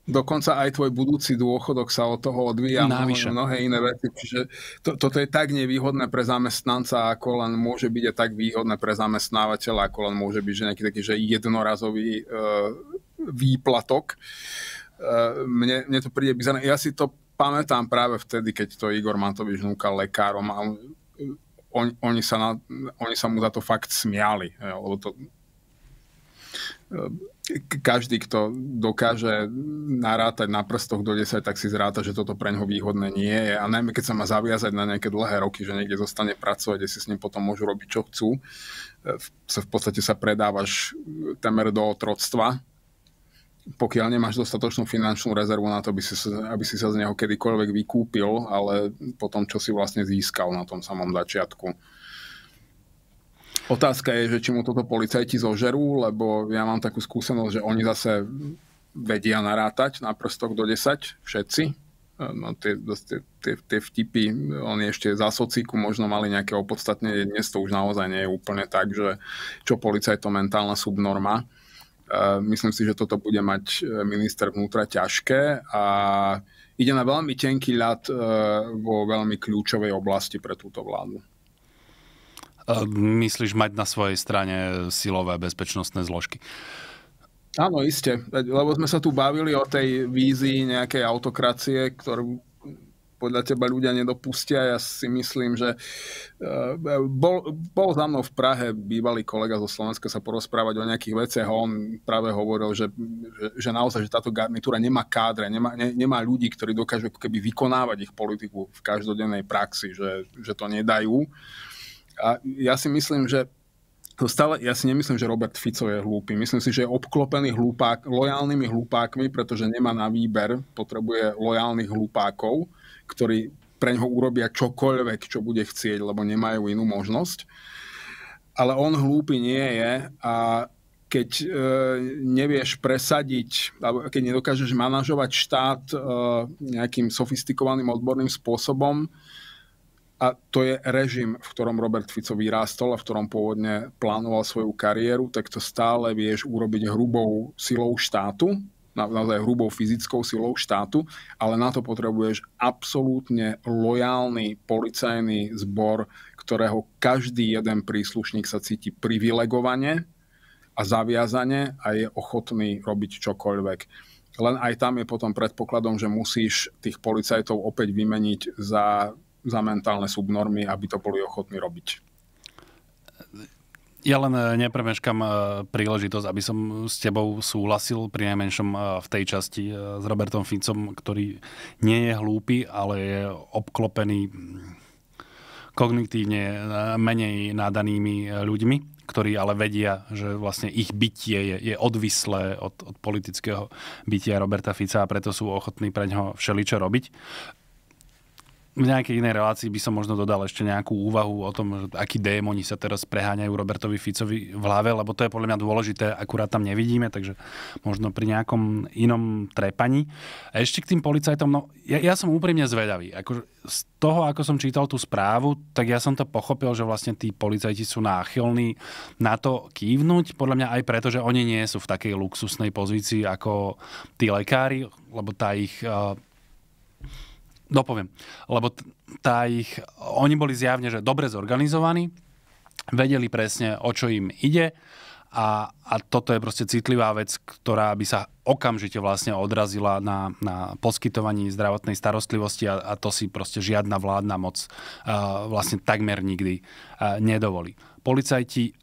Dokonca aj tvoj budúci dôchodok sa od toho odvíja Návyše. mnohé iné veci. Čiže to, toto je tak nevýhodné pre zamestnanca, ako len môže byť a tak výhodné pre zamestnávateľa, ako len môže byť že nejaký taký že jednorazový e, výplatok. E, mne, mne to príde bizarné. Ja si to pamätám práve vtedy, keď to Igor Matovič núkal lekárom a on, oni, sa na, oni sa mu za to fakt smiali. Lebo to, e, každý, kto dokáže narátať na prstoch do 10, tak si zráta, že toto pre neho výhodné nie je. A najmä, keď sa má zaviazať na nejaké dlhé roky, že niekde zostane pracovať, kde si s ním potom môžu robiť, čo chcú, e, v podstate sa predávaš temer do otroctva, pokiaľ nemáš dostatočnú finančnú rezervu na to, aby si, aby si sa z neho kedykoľvek vykúpil, ale po tom, čo si vlastne získal na tom samom začiatku. Otázka je, že či mu toto policajti zožerú, lebo ja mám takú skúsenosť, že oni zase vedia narátať na prstok do 10, všetci. No, tie, tie, tie, tie vtipy, oni ešte za socíku možno mali nejaké opodstatnenie, dnes to už naozaj nie je úplne tak, že čo policajto to mentálna subnorma. E, myslím si, že toto bude mať e, minister vnútra ťažké a ide na veľmi tenký ľad e, vo veľmi kľúčovej oblasti pre túto vládu. Myslíš mať na svojej strane silové bezpečnostné zložky? Áno, iste. Lebo sme sa tu bavili o tej vízii nejakej autokracie, ktorú podľa teba ľudia nedopustia. Ja si myslím, že eh, bol, bol za mnou v Prahe bývalý kolega zo Slovenska sa porozprávať o nejakých veciach a on práve hovoril, že, že, že naozaj, že táto garnitúra nemá kádre, nemá, ne, nemá ľudí, ktorí dokážu keby vykonávať ich politiku v každodennej praxi, že, že to nedajú. A ja si myslím, že to stále, ja si nemyslím, že Robert Fico je hlúpy. Myslím si, že je obklopený hlupák, lojálnymi hlupákmi, pretože nemá na výber, potrebuje lojálnych hlupákov ktorí pre ňoho urobia čokoľvek, čo bude chcieť, lebo nemajú inú možnosť. Ale on hlúpy nie je a keď e, nevieš presadiť, alebo keď nedokážeš manažovať štát e, nejakým sofistikovaným odborným spôsobom, a to je režim, v ktorom Robert Fico vyrástol a v ktorom pôvodne plánoval svoju kariéru, tak to stále vieš urobiť hrubou silou štátu na, naozaj hrubou fyzickou silou štátu, ale na to potrebuješ absolútne lojálny policajný zbor, ktorého každý jeden príslušník sa cíti privilegovane a zaviazane a je ochotný robiť čokoľvek. Len aj tam je potom predpokladom, že musíš tých policajtov opäť vymeniť za, za mentálne subnormy, aby to boli ochotní robiť. Ja len eh, nepremeškam eh, príležitosť, aby som s tebou súhlasil pri najmenšom eh, v tej časti s Robertom Ficom, ktorý nie je hlúpy, ale je obklopený mm, kognitívne menej nádanými ľuďmi, ktorí ale vedia, že vlastne ich bytie je, je odvislé od, od politického bytia Roberta Fica a preto sú ochotní pre ňo všeličo robiť v nejakej inej relácii by som možno dodal ešte nejakú úvahu o tom, akí démoni sa teraz preháňajú Robertovi Ficovi v hlave, lebo to je podľa mňa dôležité, akurát tam nevidíme, takže možno pri nejakom inom trepaní. A ešte k tým policajtom, no ja, ja som úprimne zvedavý. Ako, z toho, ako som čítal tú správu, tak ja som to pochopil, že vlastne tí policajti sú náchylní na to kývnuť, podľa mňa aj preto, že oni nie sú v takej luxusnej pozícii ako tí lekári, lebo tá ich eh, dopoviem, lebo tá ich, oni boli zjavne, že dobre zorganizovaní, vedeli presne, o čo im ide a, a toto je proste citlivá vec, ktorá by sa okamžite vlastne odrazila na, na poskytovaní zdravotnej starostlivosti a, a to si proste žiadna vládna moc uh, vlastne takmer nikdy uh, nedovolí. Policajti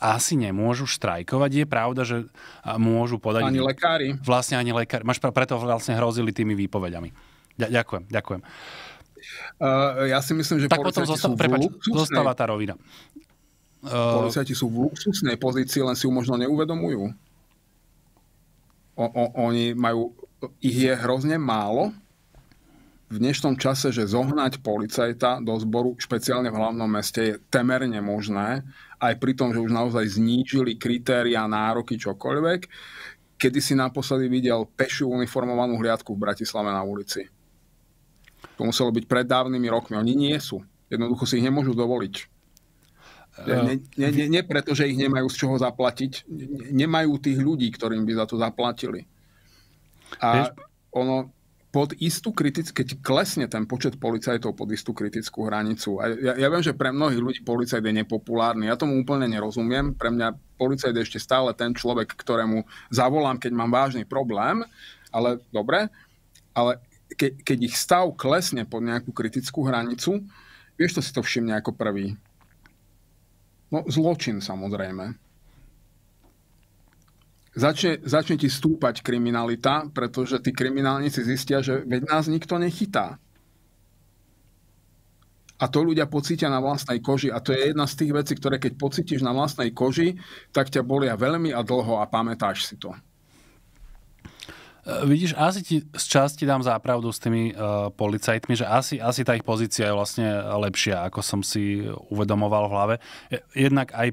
asi nemôžu štrajkovať. Je pravda, že môžu podať... Ani lekári. Vlastne ani lekári. Máš preto vlastne hrozili tými výpovediami. Ďakujem, ďakujem. Uh, ja si myslím, že tak potom zosta- sú prepač, zostáva tá rovina. Uh... Policajti sú v luxusnej pozícii, len si ju možno neuvedomujú. O, o, oni majú, ich je hrozne málo v dnešnom čase, že zohnať policajta do zboru, špeciálne v hlavnom meste, je temerne možné, aj pri tom, že už naozaj znížili kritéria, nároky, čokoľvek. Kedy si naposledy videl pešiu uniformovanú hliadku v Bratislave na ulici? To muselo byť pred dávnymi rokmi. Oni nie sú. Jednoducho si ich nemôžu dovoliť. Nie nie, nie, nie preto, že ich nemajú z čoho zaplatiť. Nemajú tých ľudí, ktorým by za to zaplatili. A ono pod istú kritickú, keď klesne ten počet policajtov pod istú kritickú hranicu. A ja, ja viem, že pre mnohých ľudí policajt je nepopulárny. Ja tomu úplne nerozumiem. Pre mňa policajt je ešte stále ten človek, ktorému zavolám, keď mám vážny problém. Ale dobre. Ale ke, keď ich stav klesne pod nejakú kritickú hranicu, vieš, to si to všimne ako prvý. No, zločin samozrejme. Začne, začne ti stúpať kriminalita, pretože tí kriminálnici zistia, že veď nás nikto nechytá. A to ľudia pocítia na vlastnej koži. A to je jedna z tých vecí, ktoré keď pocítiš na vlastnej koži, tak ťa bolia veľmi a dlho a pamätáš si to. E, vidíš, asi ti z časti dám zápravdu s tými uh, policajtmi, že asi, asi tá ich pozícia je vlastne lepšia, ako som si uvedomoval v hlave. E, jednak aj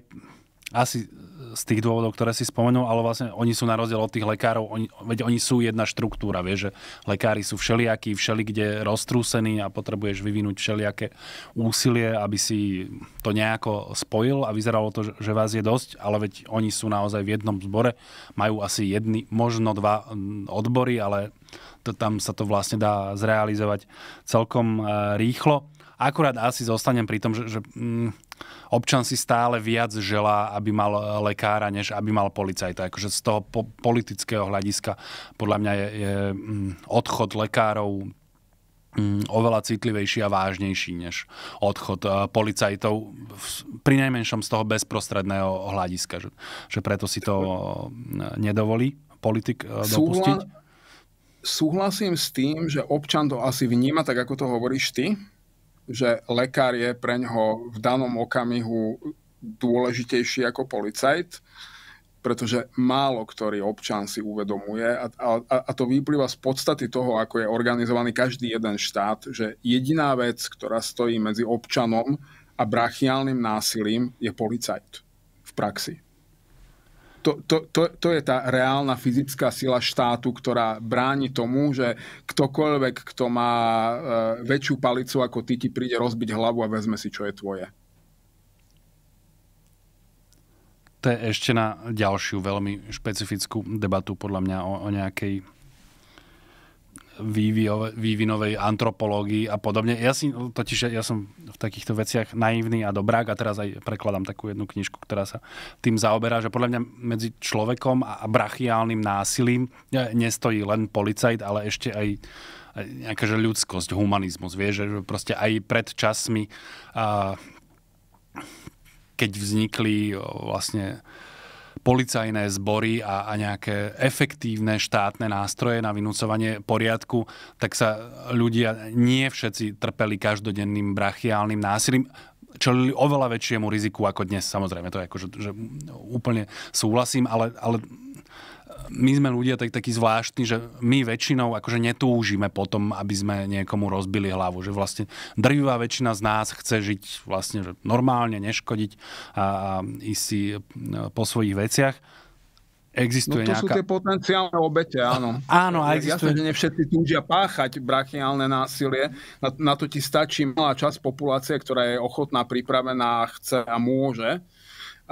asi z tých dôvodov, ktoré si spomenul, ale vlastne oni sú na rozdiel od tých lekárov, oni, veď oni sú jedna štruktúra, vieš, že lekári sú všelijakí, všeli kde roztrúsení a potrebuješ vyvinúť všelijaké úsilie, aby si to nejako spojil a vyzeralo to, že vás je dosť, ale veď oni sú naozaj v jednom zbore, majú asi jedny, možno dva odbory, ale to, tam sa to vlastne dá zrealizovať celkom e, rýchlo. Akurát asi zostanem pri tom, že, že mm, občan si stále viac želá, aby mal lekára, než aby mal policajta. Akože z toho po- politického hľadiska podľa mňa je, je mm, odchod lekárov mm, oveľa citlivejší a vážnejší než odchod eh, policajtov, pri najmenšom z toho bezprostredného hľadiska, že, že preto si to eh, nedovolí politik eh, dopustiť. súhlasím s tým, že občan to asi vníma, tak ako to hovoríš ty, že lekár je pre ňoho v danom okamihu dôležitejší ako policajt, pretože málo ktorý občan si uvedomuje a, a, a to vyplýva z podstaty toho, ako je organizovaný každý jeden štát, že jediná vec, ktorá stojí medzi občanom a brachiálnym násilím, je policajt v praxi to, to, to, to je tá reálna fyzická sila štátu, ktorá bráni tomu, že ktokoľvek, kto má e, väčšiu palicu ako ty, ti príde rozbiť hlavu a vezme si, čo je tvoje. To je ešte na ďalšiu veľmi špecifickú debatu podľa mňa o, o nejakej vývinovej antropológii a podobne. Ja si, totiž ja som v takýchto veciach naivný a dobrák a teraz aj prekladám takú jednu knižku, ktorá sa tým zaoberá, že podľa mňa medzi človekom a brachiálnym násilím e, nestojí len policajt, ale ešte aj nejaká že ľudskosť, humanizmus, vie, že proste aj pred časmi, keď vznikli vlastne policajné zbory a, a nejaké efektívne štátne nástroje na vynúcovanie poriadku, tak sa ľudia nie všetci trpeli každodenným brachiálnym násilím čelili oveľa väčšiemu riziku ako dnes. Samozrejme, to je že, akože, že úplne súhlasím, ale, ale my sme ľudia tak, takí zvláštni, že my väčšinou akože netúžime potom, aby sme niekomu rozbili hlavu. Že vlastne drvivá väčšina z nás chce žiť vlastne že normálne, neškodiť a, a ísť si e, po svojich veciach. Existuje no to nejaká... sú tie potenciálne obete, áno. Áno, a existuje... Jasne, všetci túžia páchať brachiálne násilie. Na, na to ti stačí malá časť populácie, ktorá je ochotná, pripravená, chce a môže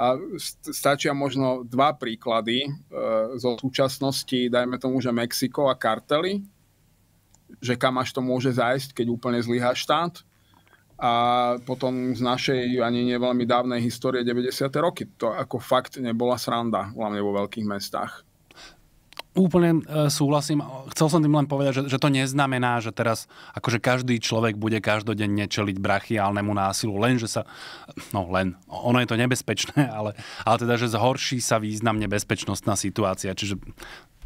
a stačia možno dva príklady e, zo súčasnosti, dajme tomu, že Mexiko a kartely, že kam až to môže zajsť, keď úplne zlyhá štát. A potom z našej ani neveľmi dávnej histórie 90. roky. To ako fakt nebola sranda, hlavne vo veľkých mestách úplne e, súhlasím. Chcel som tým len povedať, že, že to neznamená, že teraz akože každý človek bude každodenne čeliť brachiálnemu násilu, len že sa, no len, ono je to nebezpečné, ale, ale teda, že zhorší sa významne bezpečnostná situácia. Čiže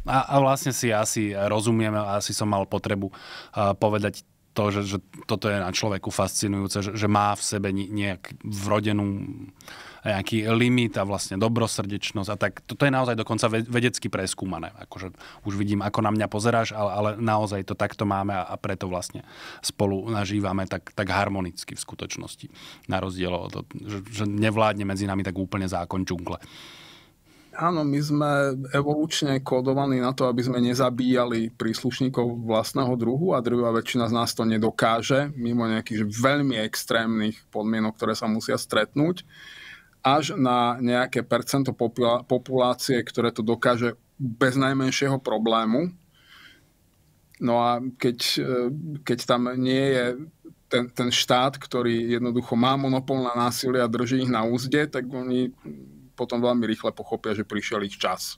a, a vlastne si asi rozumieme, asi som mal potrebu uh, povedať to, že, že toto je na človeku fascinujúce, že, že má v sebe nejak vrodenú uh, nejaký limit a vlastne dobrosrdečnosť a tak. Toto je naozaj dokonca vedecky preskúmané. Akože už vidím, ako na mňa pozeráš, ale, ale naozaj to takto máme a, a preto vlastne spolu nažívame tak, tak harmonicky v skutočnosti. Na rozdiel od, že, že nevládne medzi nami tak úplne zákon džungle. Áno, my sme evolučne kodovaní na to, aby sme nezabíjali príslušníkov vlastného druhu a druhá väčšina z nás to nedokáže, mimo nejakých veľmi extrémnych podmienok, ktoré sa musia stretnúť až na nejaké percento populácie, ktoré to dokáže bez najmenšieho problému. No a keď, e, keď tam nie je ten, ten štát, ktorý jednoducho má monopol na násilie a drží ich na úzde, tak oni potom veľmi rýchle pochopia, že prišiel ich čas.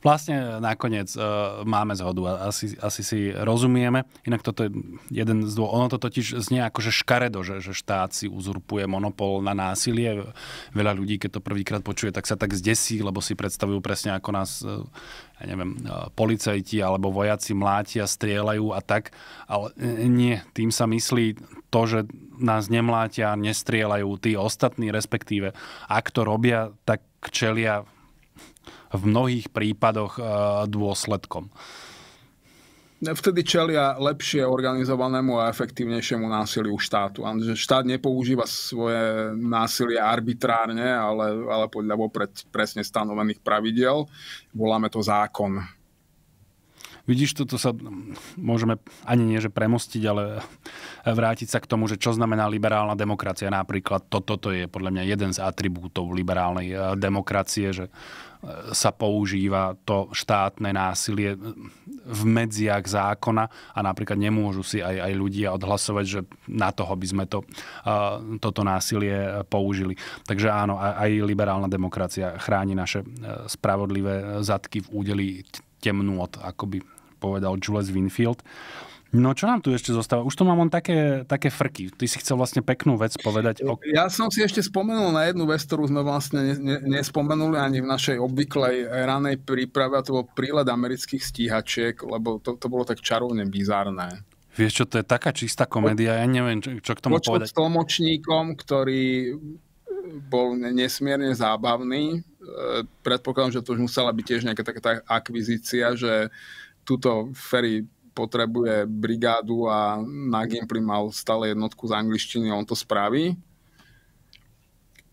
Vlastne e, nakoniec uh, máme zhodu, asi, asi si rozumieme. Inak toto je jeden z dôvodov. Ono to totiž znie ako, že škaredo, že, že štát si uzurpuje monopol na násilie. Veľa ľudí, keď to prvýkrát počuje, tak sa tak zdesí, lebo si predstavujú presne ako nás, uh, ja neviem, uh, policajti alebo vojaci mlátia, strieľajú a tak. Ale nie, tým sa myslí to, že nás nemlátia, nestrieľajú tí ostatní, respektíve ak to robia, tak čelia v mnohých prípadoch e, dôsledkom. Vtedy čelia lepšie organizovanému a efektívnejšiemu násiliu štátu. Štát nepoužíva svoje násilie arbitrárne, ale, ale podľa vopred presne stanovených pravidel. Voláme to zákon Vidíš, toto sa môžeme ani nie, že premostiť, ale vrátiť sa k tomu, že čo znamená liberálna demokracia. Napríklad to, toto je podľa mňa jeden z atribútov liberálnej e, demokracie, že e, sa používa to štátne násilie e, v medziach zákona a napríklad nemôžu si aj, aj ľudia odhlasovať, že na toho by sme to, toto násilie použili. Takže áno, aj liberálna demokracia chráni naše spravodlivé zadky v údelí od akoby povedal Jules Winfield. No čo nám tu ešte zostáva? Už to mám on také, také frky. Ty si chcel vlastne peknú vec povedať. O... Ja som si ešte spomenul na jednu vec, ktorú sme vlastne ne, ne, nespomenuli ani v našej obvyklej ranej príprave a to bol prílad amerických stíhačiek, lebo to, to bolo tak čarovne bizárne. Vieš čo, to je taká čistá komédia, ja neviem, čo, čo k tomu Počuť povedať. s tlmočníkom, ktorý bol nesmierne zábavný. E, predpokladám, že to už musela byť tiež nejaká taká tá akvizícia, že tuto Ferry potrebuje brigádu a na Gimply mal stále jednotku z angličtiny, on to spraví.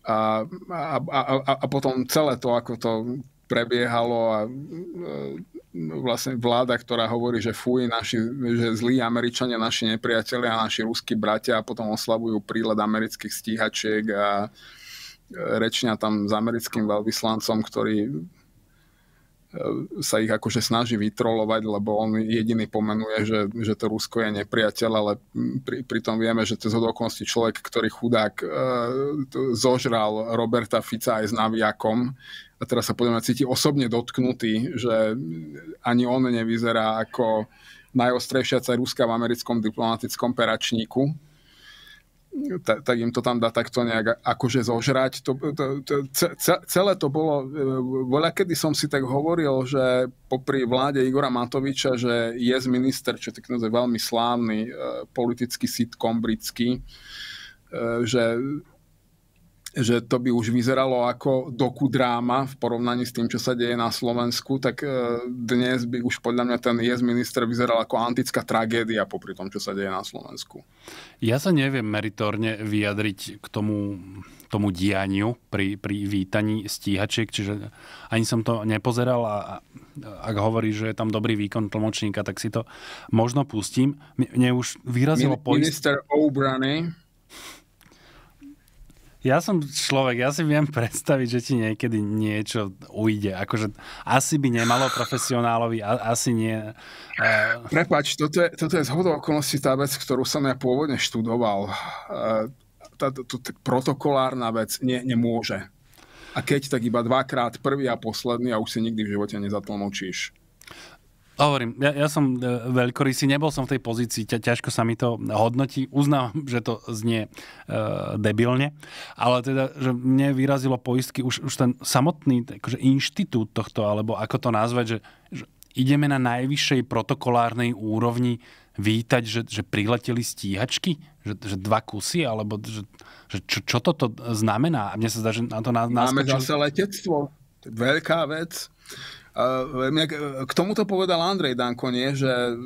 A, a, a, a potom celé to, ako to prebiehalo a e, vlastne vláda, ktorá hovorí, že fuj, naši, že zlí Američania, naši nepriatelia, naši ruskí bratia a potom oslavujú prílet amerických stíhačiek a rečňa tam s americkým veľvyslancom, ktorý E, sa ich akože snaží vytrolovať, lebo on jediný pomenuje, že, že to Rusko je nepriateľ, ale pri, pritom vieme, že to je zhodokonosti človek, ktorý chudák e, zožral Roberta Fica aj s naviakom a teraz sa podľa mňa cíti osobne dotknutý, že ani on nevyzerá ako najostrejšia ruská v americkom diplomatickom peračníku tak, tak im to tam dá takto nejak akože zožrať. To, to, to, ce, celé to bolo, e, voľa kedy som si tak hovoril, že popri vláde Igora Matoviča, že je minister, čo tak je veľmi slávny e, politický sitcom britský, e, že že to by už vyzeralo ako dráma v porovnaní s tým, čo sa deje na Slovensku, tak e, dnes by už podľa mňa ten yes minister vyzeral ako antická tragédia popri tom, čo sa deje na Slovensku. Ja sa neviem meritorne vyjadriť k tomu, tomu dianiu pri, pri vítaní stíhačiek, čiže ani som to nepozeral a ak hovorí, že je tam dobrý výkon tlmočníka, tak si to možno pustím. Mne už vyrazilo... Minister poist... O'Brany ja som človek, ja si viem predstaviť, že ti niekedy niečo ujde. Akože asi by nemalo profesionálovi, a, asi nie. Uh... Prepač, toto je, toto je zhodou okolností tá vec, ktorú som ja pôvodne študoval. Uh, tá, tá, tá, tá protokolárna vec nie, nemôže. A keď, tak iba dvakrát, prvý a posledný a už si nikdy v živote nezatlmočíš. Hovorím, ja, ja som e, veľkorysý, nebol som v tej pozícii, ťa, ťažko sa mi to hodnotí, uznávam, že to znie e, debilne, ale teda, že mne vyrazilo poistky už, už ten samotný akože, inštitút tohto, alebo ako to nazvať, že, že ideme na najvyššej protokolárnej úrovni vítať, že, že prileteli stíhačky, že, že dva kusy, alebo že, že čo, čo toto znamená? A mne sa zdá, že na to nás... Máme zase letectvo, veľká vec. K tomuto povedal Andrej Danko, nie? Že,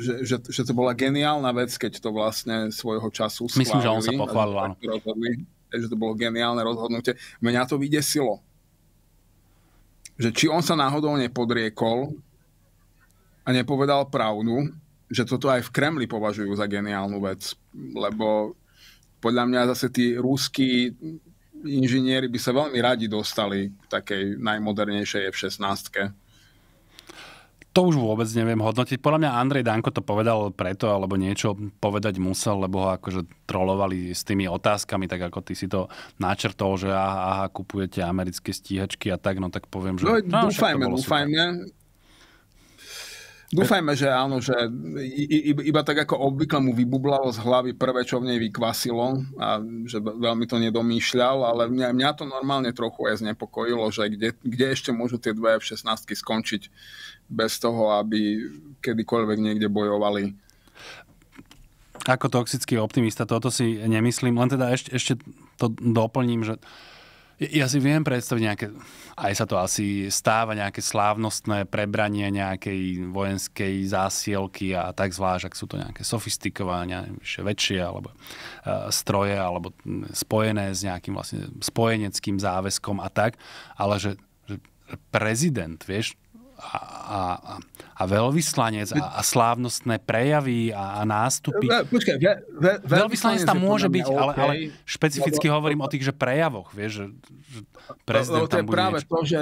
že, že, že to bola geniálna vec, keď to vlastne svojho času schválili. Myslím, že on sa pochválil, áno. Že to bolo geniálne rozhodnutie. Mňa to vydesilo. Že či on sa náhodou nepodriekol a nepovedal pravdu, že toto aj v Kremli považujú za geniálnu vec. Lebo podľa mňa zase tí rúsky inžinieri by sa veľmi radi dostali k takej najmodernejšej F-16. To už vôbec neviem hodnotiť. Podľa mňa Andrej Danko to povedal preto, alebo niečo povedať musel, lebo ho akože trolovali s tými otázkami, tak ako ty si to načrtol, že aha, aha kupujete americké stíhačky a tak, no tak poviem, že... No, no dúfajme, dúfajme. Super. Dúfajme, že áno, že iba tak ako obvykle mu vybublalo z hlavy prvé, čo v nej vykvasilo a že veľmi to nedomýšľal, ale mňa, mňa to normálne trochu aj znepokojilo, že kde, kde ešte môžu tie dve F-16 skončiť bez toho, aby kedykoľvek niekde bojovali ako toxický optimista, toto si nemyslím, len teda ešte, ešte to doplním, že ja si viem predstaviť nejaké, aj sa to asi stáva, nejaké slávnostné prebranie nejakej vojenskej zásielky a tak zvlášť, ak sú to nejaké sofistikované, väčšie alebo uh, stroje, alebo spojené s nejakým vlastne spojeneckým záväzkom a tak, ale že, že prezident, vieš, a, a, a veľvyslanec a, a slávnostné prejavy a, a nástupy. Počkaj, ve, ve, veľvyslanec tam môže byť, okay. ale, ale špecificky lebo, hovorím o tých, že prejavoch, vieš, že, že prezident tam bude práve niečo. to, že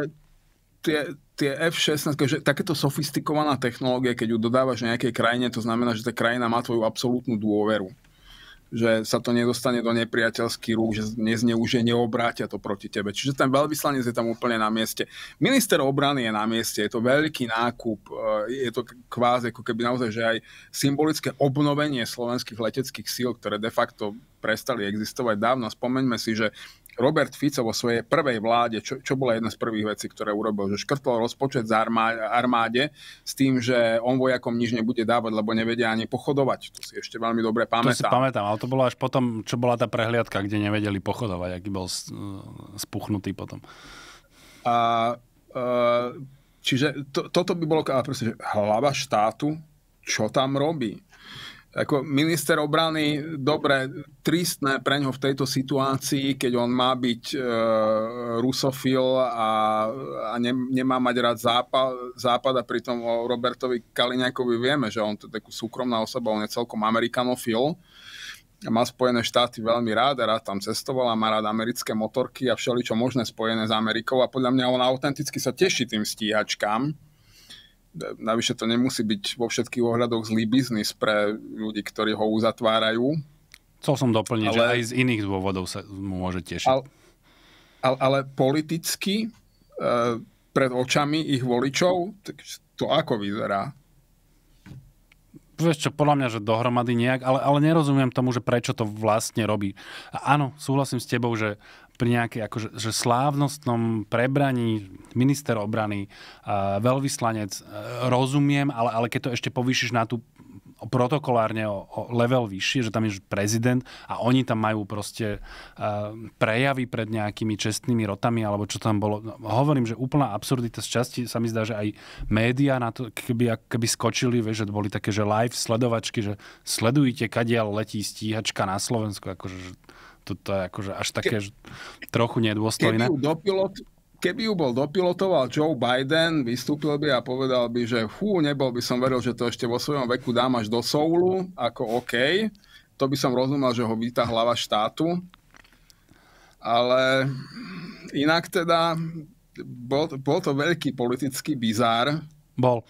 tie, tie F-16, že takéto sofistikovaná technológia, keď ju dodávaš nejakej krajine, to znamená, že tá krajina má tvoju absolútnu dôveru že sa to nedostane do nepriateľských rúk, že nezneužije, neobrátia to proti tebe. Čiže ten veľvyslanec je tam úplne na mieste. Minister obrany je na mieste, je to veľký nákup, e, je to kvázi ako keby naozaj, že aj symbolické obnovenie slovenských leteckých síl, ktoré de facto prestali existovať dávno. Spomeňme si, že Robert Fico vo svojej prvej vláde, čo, čo bola jedna z prvých vecí, ktoré urobil, že škrtol rozpočet z armáde s tým, že on vojakom nič nebude dávať, lebo nevedia ani pochodovať. To si ešte veľmi dobre pamätám. To si pamätám, ale to bolo až potom, čo bola tá prehliadka, kde nevedeli pochodovať, aký bol e, spuchnutý potom. A, a, e, čiže to, toto by bolo, že hlava štátu, čo tam robí? ako minister obrany, dobre, tristné ňo v tejto situácii, keď on má byť e, rusofil a, a ne, nemá mať rád západ, západ a pritom o Robertovi Kaliňakovi vieme, že on to je takú súkromná osoba, on je celkom amerikanofil má Spojené štáty veľmi rád a rád tam cestoval a má rád americké motorky a všeličo možné spojené s Amerikou a podľa mňa on autenticky sa teší tým stíhačkám, Navyše to nemusí byť vo všetkých ohľadoch zlý biznis pre ľudí, ktorí ho uzatvárajú. Chcel som doplniť, ale, že aj z iných dôvodov sa môže tešiť. Ale, ale, ale politicky e, pred očami ich voličov, tak to ako vyzerá? Vieš čo, podľa mňa, že dohromady nejak, ale, ale nerozumiem tomu, že prečo to vlastne robí. A áno, súhlasím s tebou, že pri nejakej akože, že slávnostnom prebraní minister obrany, veľvyslanec, rozumiem, ale, ale keď to ešte povýšiš na tú protokolárne o, o level vyššie, že tam je prezident a oni tam majú proste uh, prejavy pred nejakými čestnými rotami alebo čo tam bolo. No, hovorím, že úplná absurdita z časti sa mi zdá, že aj médiá na to, keby, keby skočili, vieš, že boli také, že live sledovačky, že sledujte, kadiaľ letí stíhačka na Slovensku, akože toto je akože až také Ke, trochu nedôstojné. Keby ju, dopilot, keby ju bol dopilotoval Joe Biden, vystúpil by a povedal by, že fú, nebol by som veril, že to ešte vo svojom veku dám až do Soulu, ako OK. To by som rozumel, že ho víta hlava štátu. Ale inak teda bol, bol to veľký politický bizár. Bol.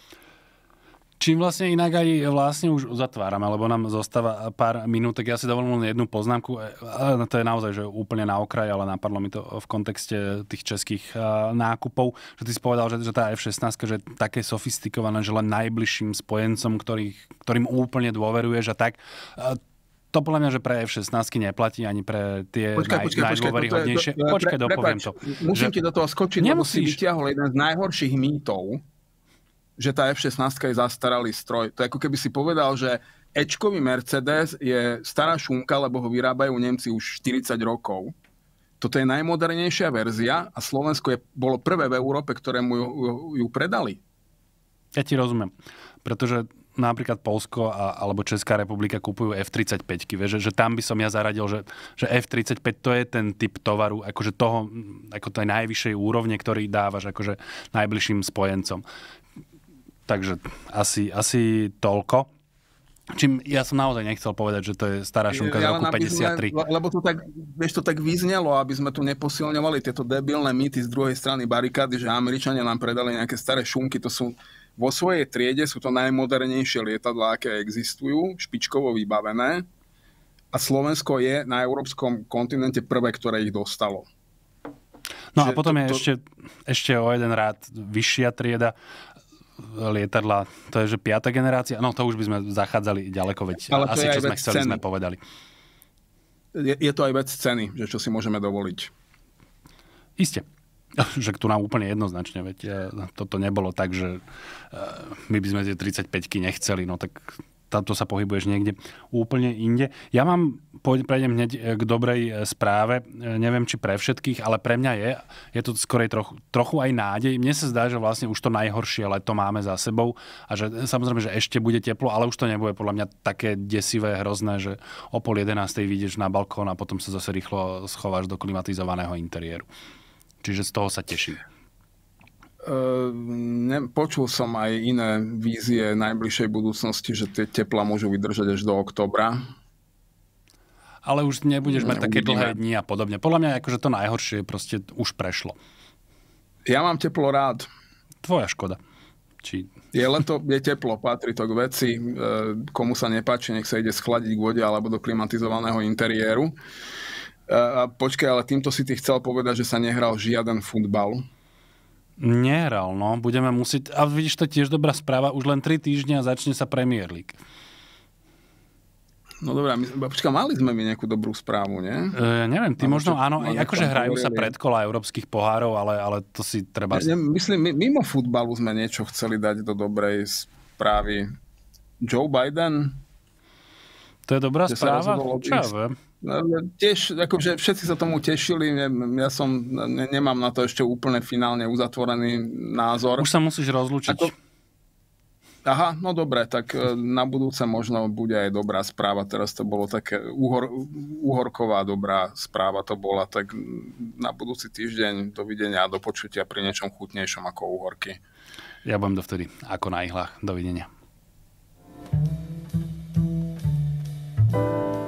Čím vlastne inak aj vlastne už zatvárame, lebo nám zostáva pár minút, tak ja si dovolím len jednu poznámku. E, to je naozaj že úplne na okraj, ale napadlo mi to v kontexte tých českých e, nákupov, že ty si povedal, že, že tá F-16 že také sofistikované, že len najbližším spojencom, ktorých, ktorým úplne dôveruješ a tak e, to podľa mňa, že pre F-16 neplatí ani pre tie počkaj, naj, počkaj, Počkaj, počkaj, dopoviem to. Musím že... ti do toho skočiť, Nemusíš. lebo si vyťahol jeden z najhorších mýtov, že tá F-16 je zastaralý stroj. To je ako keby si povedal, že Ečkový Mercedes je stará šunka, lebo ho vyrábajú Nemci už 40 rokov. Toto je najmodernejšia verzia a Slovensko je, bolo prvé v Európe, ktorému ju, ju predali. Ja ti rozumiem. Pretože napríklad Polsko a, alebo Česká republika kúpujú F-35, že, že tam by som ja zaradil, že, že F-35 to je ten typ tovaru, akože toho, ako tej najvyššej úrovne, ktorý dávaš akože najbližším spojencom. Takže asi, asi toľko. Čím ja som naozaj nechcel povedať, že to je stará šunka ja z roku 53. 53. Lebo to tak, vieš, to tak vyznelo, aby sme tu neposilňovali tieto debilné mýty z druhej strany barikády, že Američania nám predali nejaké staré šunky, to sú vo svojej triede sú to najmodernejšie lietadlá, aké existujú, špičkovo vybavené. A Slovensko je na európskom kontinente prvé, ktoré ich dostalo. No že a potom to, je to... Ešte, ešte o jeden rád vyššia trieda lietadla, to je že piata generácia, no to už by sme zachádzali ďaleko, veď Ale asi čo sme chceli, ceny. sme povedali. Je, je to aj vec ceny, že čo si môžeme dovoliť. Isté. Že tu nám úplne jednoznačne, veď eh, toto nebolo tak, že eh, my by sme tie 35-ky nechceli, no tak Tamto sa pohybuješ niekde úplne inde. Ja mám, prejdem hneď e, k dobrej e, správe, e, neviem či pre všetkých, ale pre mňa je, je to skorej trochu, trochu aj nádej. Mne sa zdá, že vlastne už to najhoršie leto máme za sebou a že samozrejme, že ešte bude teplo, ale už to nebude podľa mňa také desivé, hrozné, že o pol jedenástej vyjdeš na balkón a potom sa zase rýchlo schováš do klimatizovaného interiéru. Čiže z toho sa teším. Ehm, ne, počul som aj iné vízie najbližšej budúcnosti, že tie tepla môžu vydržať až do oktobra. Ale už nebudeš mať Uvidíme. také dlhé dni a podobne. Podľa mňa akože to najhoršie proste už prešlo. Ja mám teplo rád. Tvoja škoda. Či... Je leto, je teplo, patrí to k veci. Ehm, komu sa nepáči, nech sa ide schladiť k vode alebo do klimatizovaného interiéru. E, počkaj, ale týmto si ty chcel povedať, že sa nehral žiaden futbal no. budeme musieť, a vidíš, to je tiež dobrá správa, už len 3 týždňa začne sa Premier League. No dobrá, my, počká, mali sme my nejakú dobrú správu, nie? E, neviem, ty možno čo, áno, aj, akože hrajú sa predkola európskych pohárov, ale, ale to si treba... Ja, ne, myslím, mimo futbalu sme niečo chceli dať do dobrej správy. Joe Biden... To je dobrá správa? Čo ja viem. No, tiež, akože všetci sa tomu tešili, ja som, nemám na to ešte úplne finálne uzatvorený názor. Už sa musíš rozlúčiť. Ako... Aha, no dobre, tak e, na budúce možno bude aj dobrá správa. Teraz to bolo také uhor, úhorková dobrá správa to bola, tak na budúci týždeň dovidenia a do počutia pri niečom chutnejšom ako uhorky. Ja budem dovtedy, ako na ihlách. Dovidenia. thank you